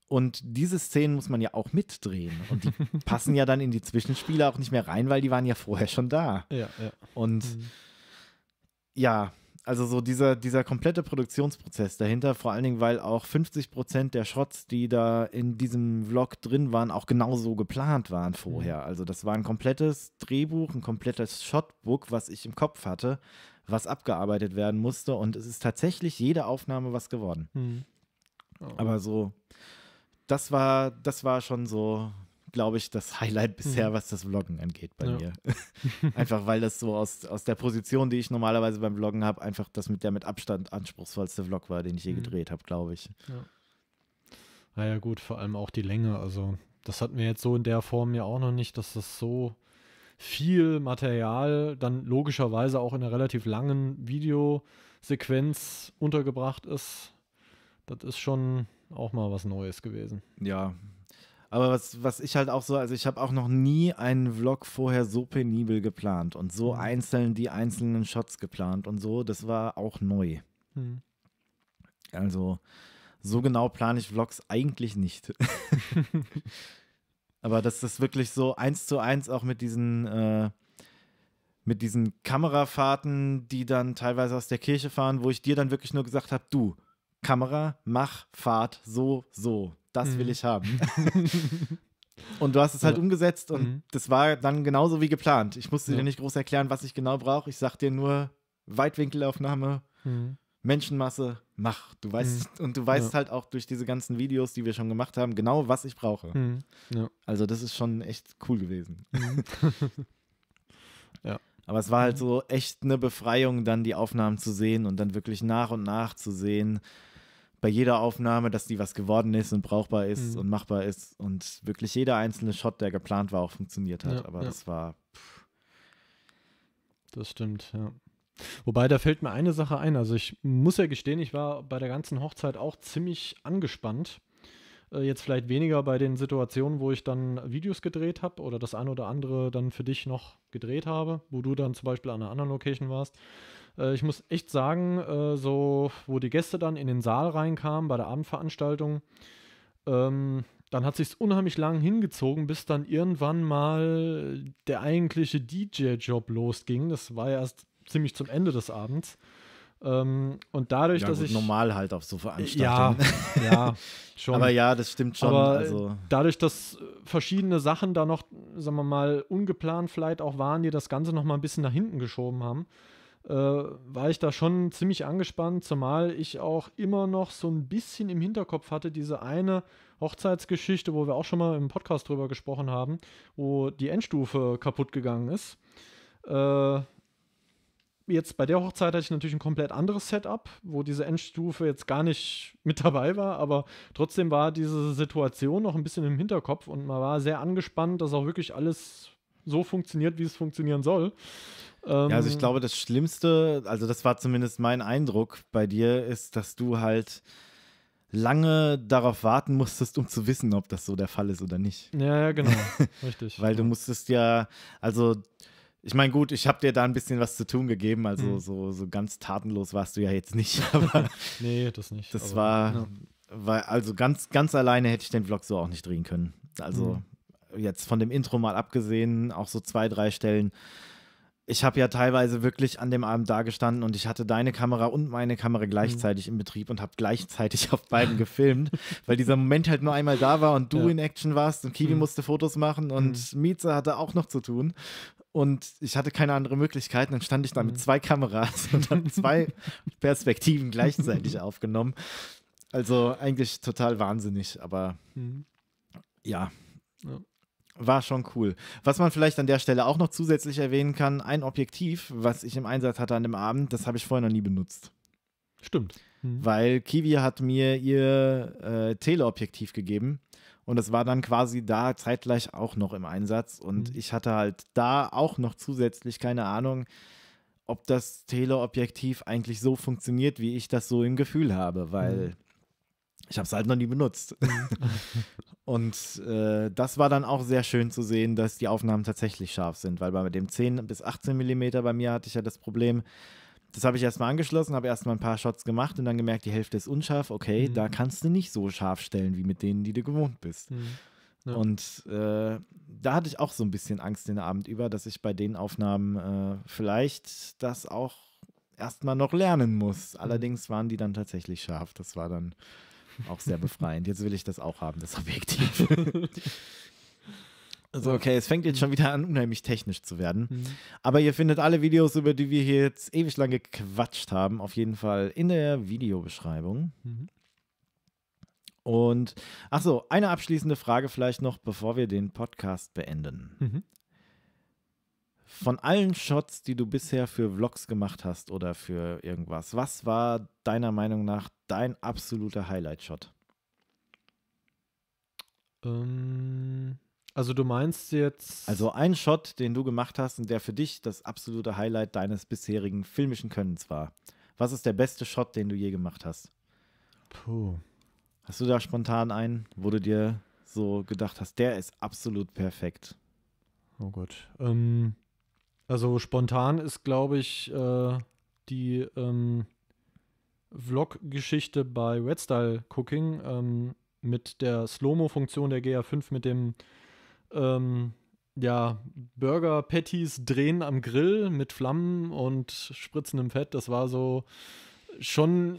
Und diese Szenen muss man ja auch mitdrehen. Und die passen ja dann in die Zwischenspiele auch nicht mehr rein, weil die waren ja vorher schon da. Ja, ja. Und mhm. ja, also so dieser, dieser komplette Produktionsprozess dahinter, vor allen Dingen, weil auch 50 Prozent der Shots, die da in diesem Vlog drin waren, auch genauso geplant waren vorher. Mhm. Also das war ein komplettes Drehbuch, ein komplettes Shotbook, was ich im Kopf hatte, was abgearbeitet werden musste und es ist tatsächlich jede Aufnahme was geworden. Mhm. Oh. Aber so, das war, das war schon so glaube ich, das Highlight bisher, mhm. was das Vloggen angeht bei ja. mir. einfach weil das so aus, aus der Position, die ich normalerweise beim Vloggen habe, einfach das mit der mit Abstand anspruchsvollste Vlog war, den ich je mhm. gedreht habe, glaube ich. Ja. Naja, ah gut, vor allem auch die Länge. Also, das hatten wir jetzt so in der Form ja auch noch nicht, dass das so viel Material dann logischerweise auch in einer relativ langen Videosequenz untergebracht ist. Das ist schon auch mal was Neues gewesen. Ja, aber was, was ich halt auch so, also ich habe auch noch nie einen Vlog vorher so penibel geplant und so mhm. einzeln die einzelnen Shots geplant und so, das war auch neu. Mhm. Also so genau plane ich Vlogs eigentlich nicht. Aber dass das wirklich so eins zu eins auch mit diesen, äh, mit diesen Kamerafahrten, die dann teilweise aus der Kirche fahren, wo ich dir dann wirklich nur gesagt habe, du, Kamera, mach, Fahrt, so, so das mhm. will ich haben. und du hast es halt ja. umgesetzt und mhm. das war dann genauso wie geplant. Ich musste ja. dir nicht groß erklären, was ich genau brauche. Ich sag dir nur Weitwinkelaufnahme, mhm. Menschenmasse, mach. Du weißt mhm. und du weißt ja. halt auch durch diese ganzen Videos, die wir schon gemacht haben, genau, was ich brauche. Mhm. Also das ist schon echt cool gewesen. Mhm. ja. Aber es war halt so echt eine Befreiung, dann die Aufnahmen zu sehen und dann wirklich nach und nach zu sehen, bei jeder Aufnahme, dass die was geworden ist und brauchbar ist mhm. und machbar ist und wirklich jeder einzelne Shot, der geplant war, auch funktioniert hat. Ja, Aber ja. das war. Pff. Das stimmt, ja. Wobei, da fällt mir eine Sache ein. Also ich muss ja gestehen, ich war bei der ganzen Hochzeit auch ziemlich angespannt. Äh, jetzt vielleicht weniger bei den Situationen, wo ich dann Videos gedreht habe oder das ein oder andere dann für dich noch gedreht habe, wo du dann zum Beispiel an einer anderen Location warst. Äh, ich muss echt sagen, äh, so, wo die Gäste dann in den Saal reinkamen bei der Abendveranstaltung, ähm, dann hat sich unheimlich lang hingezogen, bis dann irgendwann mal der eigentliche DJ-Job losging. Das war ja erst ziemlich zum Ende des Abends. Ähm, und dadurch, ja, dass gut, ich. Normal halt auf so Veranstaltungen. Ja, ja, schon. Aber ja, das stimmt schon. Aber also. Dadurch, dass verschiedene Sachen da noch, sagen wir mal, ungeplant vielleicht auch waren, die das Ganze noch mal ein bisschen nach hinten geschoben haben, äh, war ich da schon ziemlich angespannt, zumal ich auch immer noch so ein bisschen im Hinterkopf hatte, diese eine Hochzeitsgeschichte, wo wir auch schon mal im Podcast drüber gesprochen haben, wo die Endstufe kaputt gegangen ist. Äh, jetzt bei der Hochzeit hatte ich natürlich ein komplett anderes Setup, wo diese Endstufe jetzt gar nicht mit dabei war, aber trotzdem war diese Situation noch ein bisschen im Hinterkopf und man war sehr angespannt, dass auch wirklich alles so funktioniert, wie es funktionieren soll. Ähm, ja, also ich ähm. glaube, das Schlimmste, also das war zumindest mein Eindruck bei dir, ist, dass du halt lange darauf warten musstest, um zu wissen, ob das so der Fall ist oder nicht. Ja, ja, genau. Richtig. Weil du musstest ja, also ich meine, gut, ich habe dir da ein bisschen was zu tun gegeben, also mhm. so, so ganz tatenlos warst du ja jetzt nicht. Aber nee, das nicht. Das aber, war, ja. war, also ganz, ganz alleine hätte ich den Vlog so auch nicht drehen können. Also mhm. jetzt von dem Intro mal abgesehen, auch so zwei, drei Stellen ich habe ja teilweise wirklich an dem Abend da gestanden und ich hatte deine Kamera und meine Kamera mhm. gleichzeitig mhm. im Betrieb und habe gleichzeitig auf beiden gefilmt, weil dieser Moment halt nur einmal da war und du ja. in Action warst und Kiwi mhm. musste Fotos machen und mhm. Mieze hatte auch noch zu tun. Und ich hatte keine andere Möglichkeit. dann stand ich da mit mhm. zwei Kameras und habe zwei Perspektiven gleichzeitig aufgenommen. Also eigentlich total wahnsinnig, aber mhm. ja. ja war schon cool. Was man vielleicht an der Stelle auch noch zusätzlich erwähnen kann, ein Objektiv, was ich im Einsatz hatte an dem Abend, das habe ich vorher noch nie benutzt. Stimmt. Mhm. Weil Kiwi hat mir ihr äh, Teleobjektiv gegeben und das war dann quasi da zeitgleich auch noch im Einsatz und mhm. ich hatte halt da auch noch zusätzlich keine Ahnung, ob das Teleobjektiv eigentlich so funktioniert, wie ich das so im Gefühl habe, weil mhm. ich habe es halt noch nie benutzt. Hm. Und äh, das war dann auch sehr schön zu sehen, dass die Aufnahmen tatsächlich scharf sind, weil bei dem 10 bis 18 Millimeter bei mir hatte ich ja das Problem, das habe ich erstmal angeschlossen, habe erstmal ein paar Shots gemacht und dann gemerkt, die Hälfte ist unscharf. Okay, mhm. da kannst du nicht so scharf stellen wie mit denen, die du gewohnt bist. Mhm. Ja. Und äh, da hatte ich auch so ein bisschen Angst den Abend über, dass ich bei den Aufnahmen äh, vielleicht das auch erstmal noch lernen muss. Mhm. Allerdings waren die dann tatsächlich scharf. Das war dann auch sehr befreiend. Jetzt will ich das auch haben, das Objektiv. Also okay, es fängt jetzt schon wieder an, unheimlich technisch zu werden. Mhm. Aber ihr findet alle Videos, über die wir hier jetzt ewig lang gequatscht haben, auf jeden Fall in der Videobeschreibung. Mhm. Und ach so, eine abschließende Frage vielleicht noch, bevor wir den Podcast beenden. Mhm. Von allen Shots, die du bisher für Vlogs gemacht hast oder für irgendwas, was war deiner Meinung nach dein absoluter Highlight-Shot? Ähm, also du meinst jetzt. Also ein Shot, den du gemacht hast und der für dich das absolute Highlight deines bisherigen filmischen Könnens war. Was ist der beste Shot, den du je gemacht hast? Puh. Hast du da spontan einen, wo du dir so gedacht hast, der ist absolut perfekt? Oh Gott. Ähm, also spontan ist, glaube ich, äh, die ähm, Vlog-Geschichte bei Red Style Cooking ähm, mit der Slow-Mo-Funktion der GA5 mit dem ähm, ja, Burger-Patties drehen am Grill mit Flammen und spritzendem Fett. Das war so schon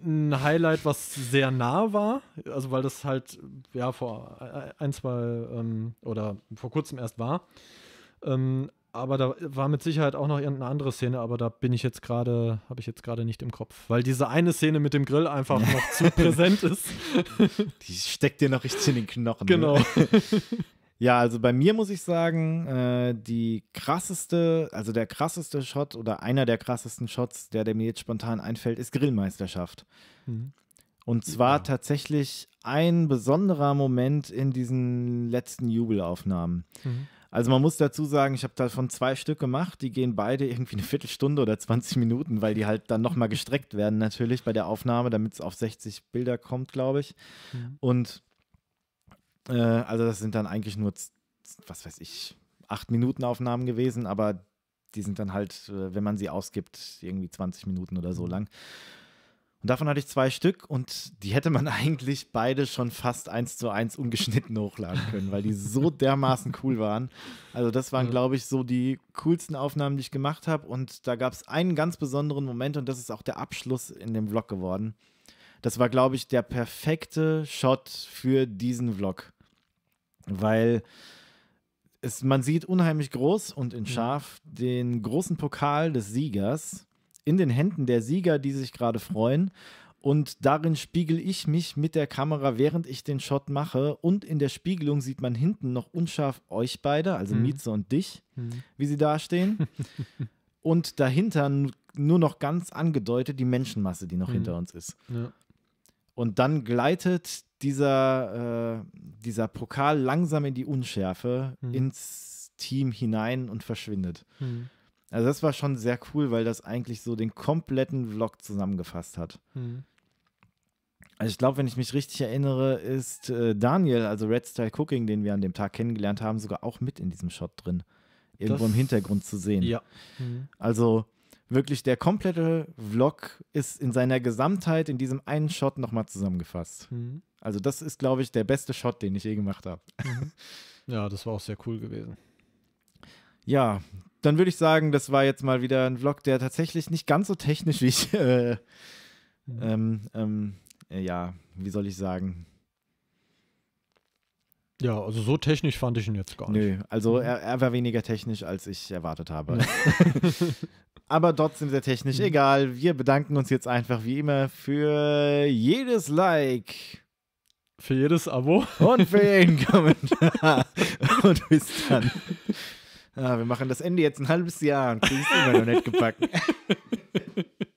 ein Highlight, was sehr nah war. Also, weil das halt ja vor ein, zwei ähm, oder vor kurzem erst war. Ähm, aber da war mit Sicherheit auch noch irgendeine andere Szene, aber da bin ich jetzt gerade, habe ich jetzt gerade nicht im Kopf, weil diese eine Szene mit dem Grill einfach noch zu präsent ist. Die steckt dir noch richtig in den Knochen. Ne? Genau. Ja, also bei mir muss ich sagen, äh, die krasseste, also der krasseste Shot oder einer der krassesten Shots, der, der mir jetzt spontan einfällt, ist Grillmeisterschaft. Mhm. Und zwar ja. tatsächlich ein besonderer Moment in diesen letzten Jubelaufnahmen. Mhm. Also man muss dazu sagen, ich habe davon zwei Stück gemacht, die gehen beide irgendwie eine Viertelstunde oder 20 Minuten, weil die halt dann nochmal gestreckt werden natürlich bei der Aufnahme, damit es auf 60 Bilder kommt, glaube ich. Ja. Mhm. Und äh, also das sind dann eigentlich nur, was weiß ich, acht Minuten Aufnahmen gewesen, aber die sind dann halt, äh, wenn man sie ausgibt, irgendwie 20 Minuten oder so mhm. lang. Und davon hatte ich zwei Stück und die hätte man eigentlich beide schon fast eins zu eins ungeschnitten hochladen können, weil die so dermaßen cool waren. Also das waren, glaube ich, so die coolsten Aufnahmen, die ich gemacht habe. Und da gab es einen ganz besonderen Moment und das ist auch der Abschluss in dem Vlog geworden. Das war, glaube ich, der perfekte Shot für diesen Vlog, weil es, man sieht unheimlich groß und in mhm. scharf den großen Pokal des Siegers in den Händen der Sieger, die sich gerade freuen. Und darin spiegel ich mich mit der Kamera, während ich den Shot mache. Und in der Spiegelung sieht man hinten noch unscharf euch beide, also mhm. Mieze und dich, mhm. wie sie dastehen. und dahinter nur noch ganz angedeutet die Menschenmasse, die noch mhm. hinter uns ist. Ja. Und dann gleitet dieser, äh, dieser Pokal langsam in die Unschärfe, mhm. ins Team hinein und verschwindet. Mhm. Also das war schon sehr cool, weil das eigentlich so den kompletten Vlog zusammengefasst hat. Mhm. Also ich glaube, wenn ich mich richtig erinnere, ist äh, Daniel, also Red Style Cooking, den wir an dem Tag kennengelernt haben, sogar auch mit in diesem Shot drin. Irgendwo das, im Hintergrund zu sehen. Ja. Mhm. Also wirklich der komplette Vlog ist in seiner Gesamtheit in diesem einen Shot nochmal zusammengefasst. Mhm. Also das ist, glaube ich, der beste Shot, den ich je gemacht habe. Mhm. Ja, das war auch sehr cool gewesen. Ja, dann würde ich sagen, das war jetzt mal wieder ein Vlog, der tatsächlich nicht ganz so technisch wie ich. Äh, mhm. ähm, ähm, äh, ja, wie soll ich sagen? Ja, also so technisch fand ich ihn jetzt gar nicht. Nö, also mhm. er, er war weniger technisch, als ich erwartet habe. Aber trotzdem sehr technisch. Mhm. Egal, wir bedanken uns jetzt einfach wie immer für jedes Like. Für jedes Abo. Und für jeden Kommentar. Und bis dann. Ah, wir machen das Ende jetzt ein halbes Jahr und kriegen es immer noch nicht gebacken.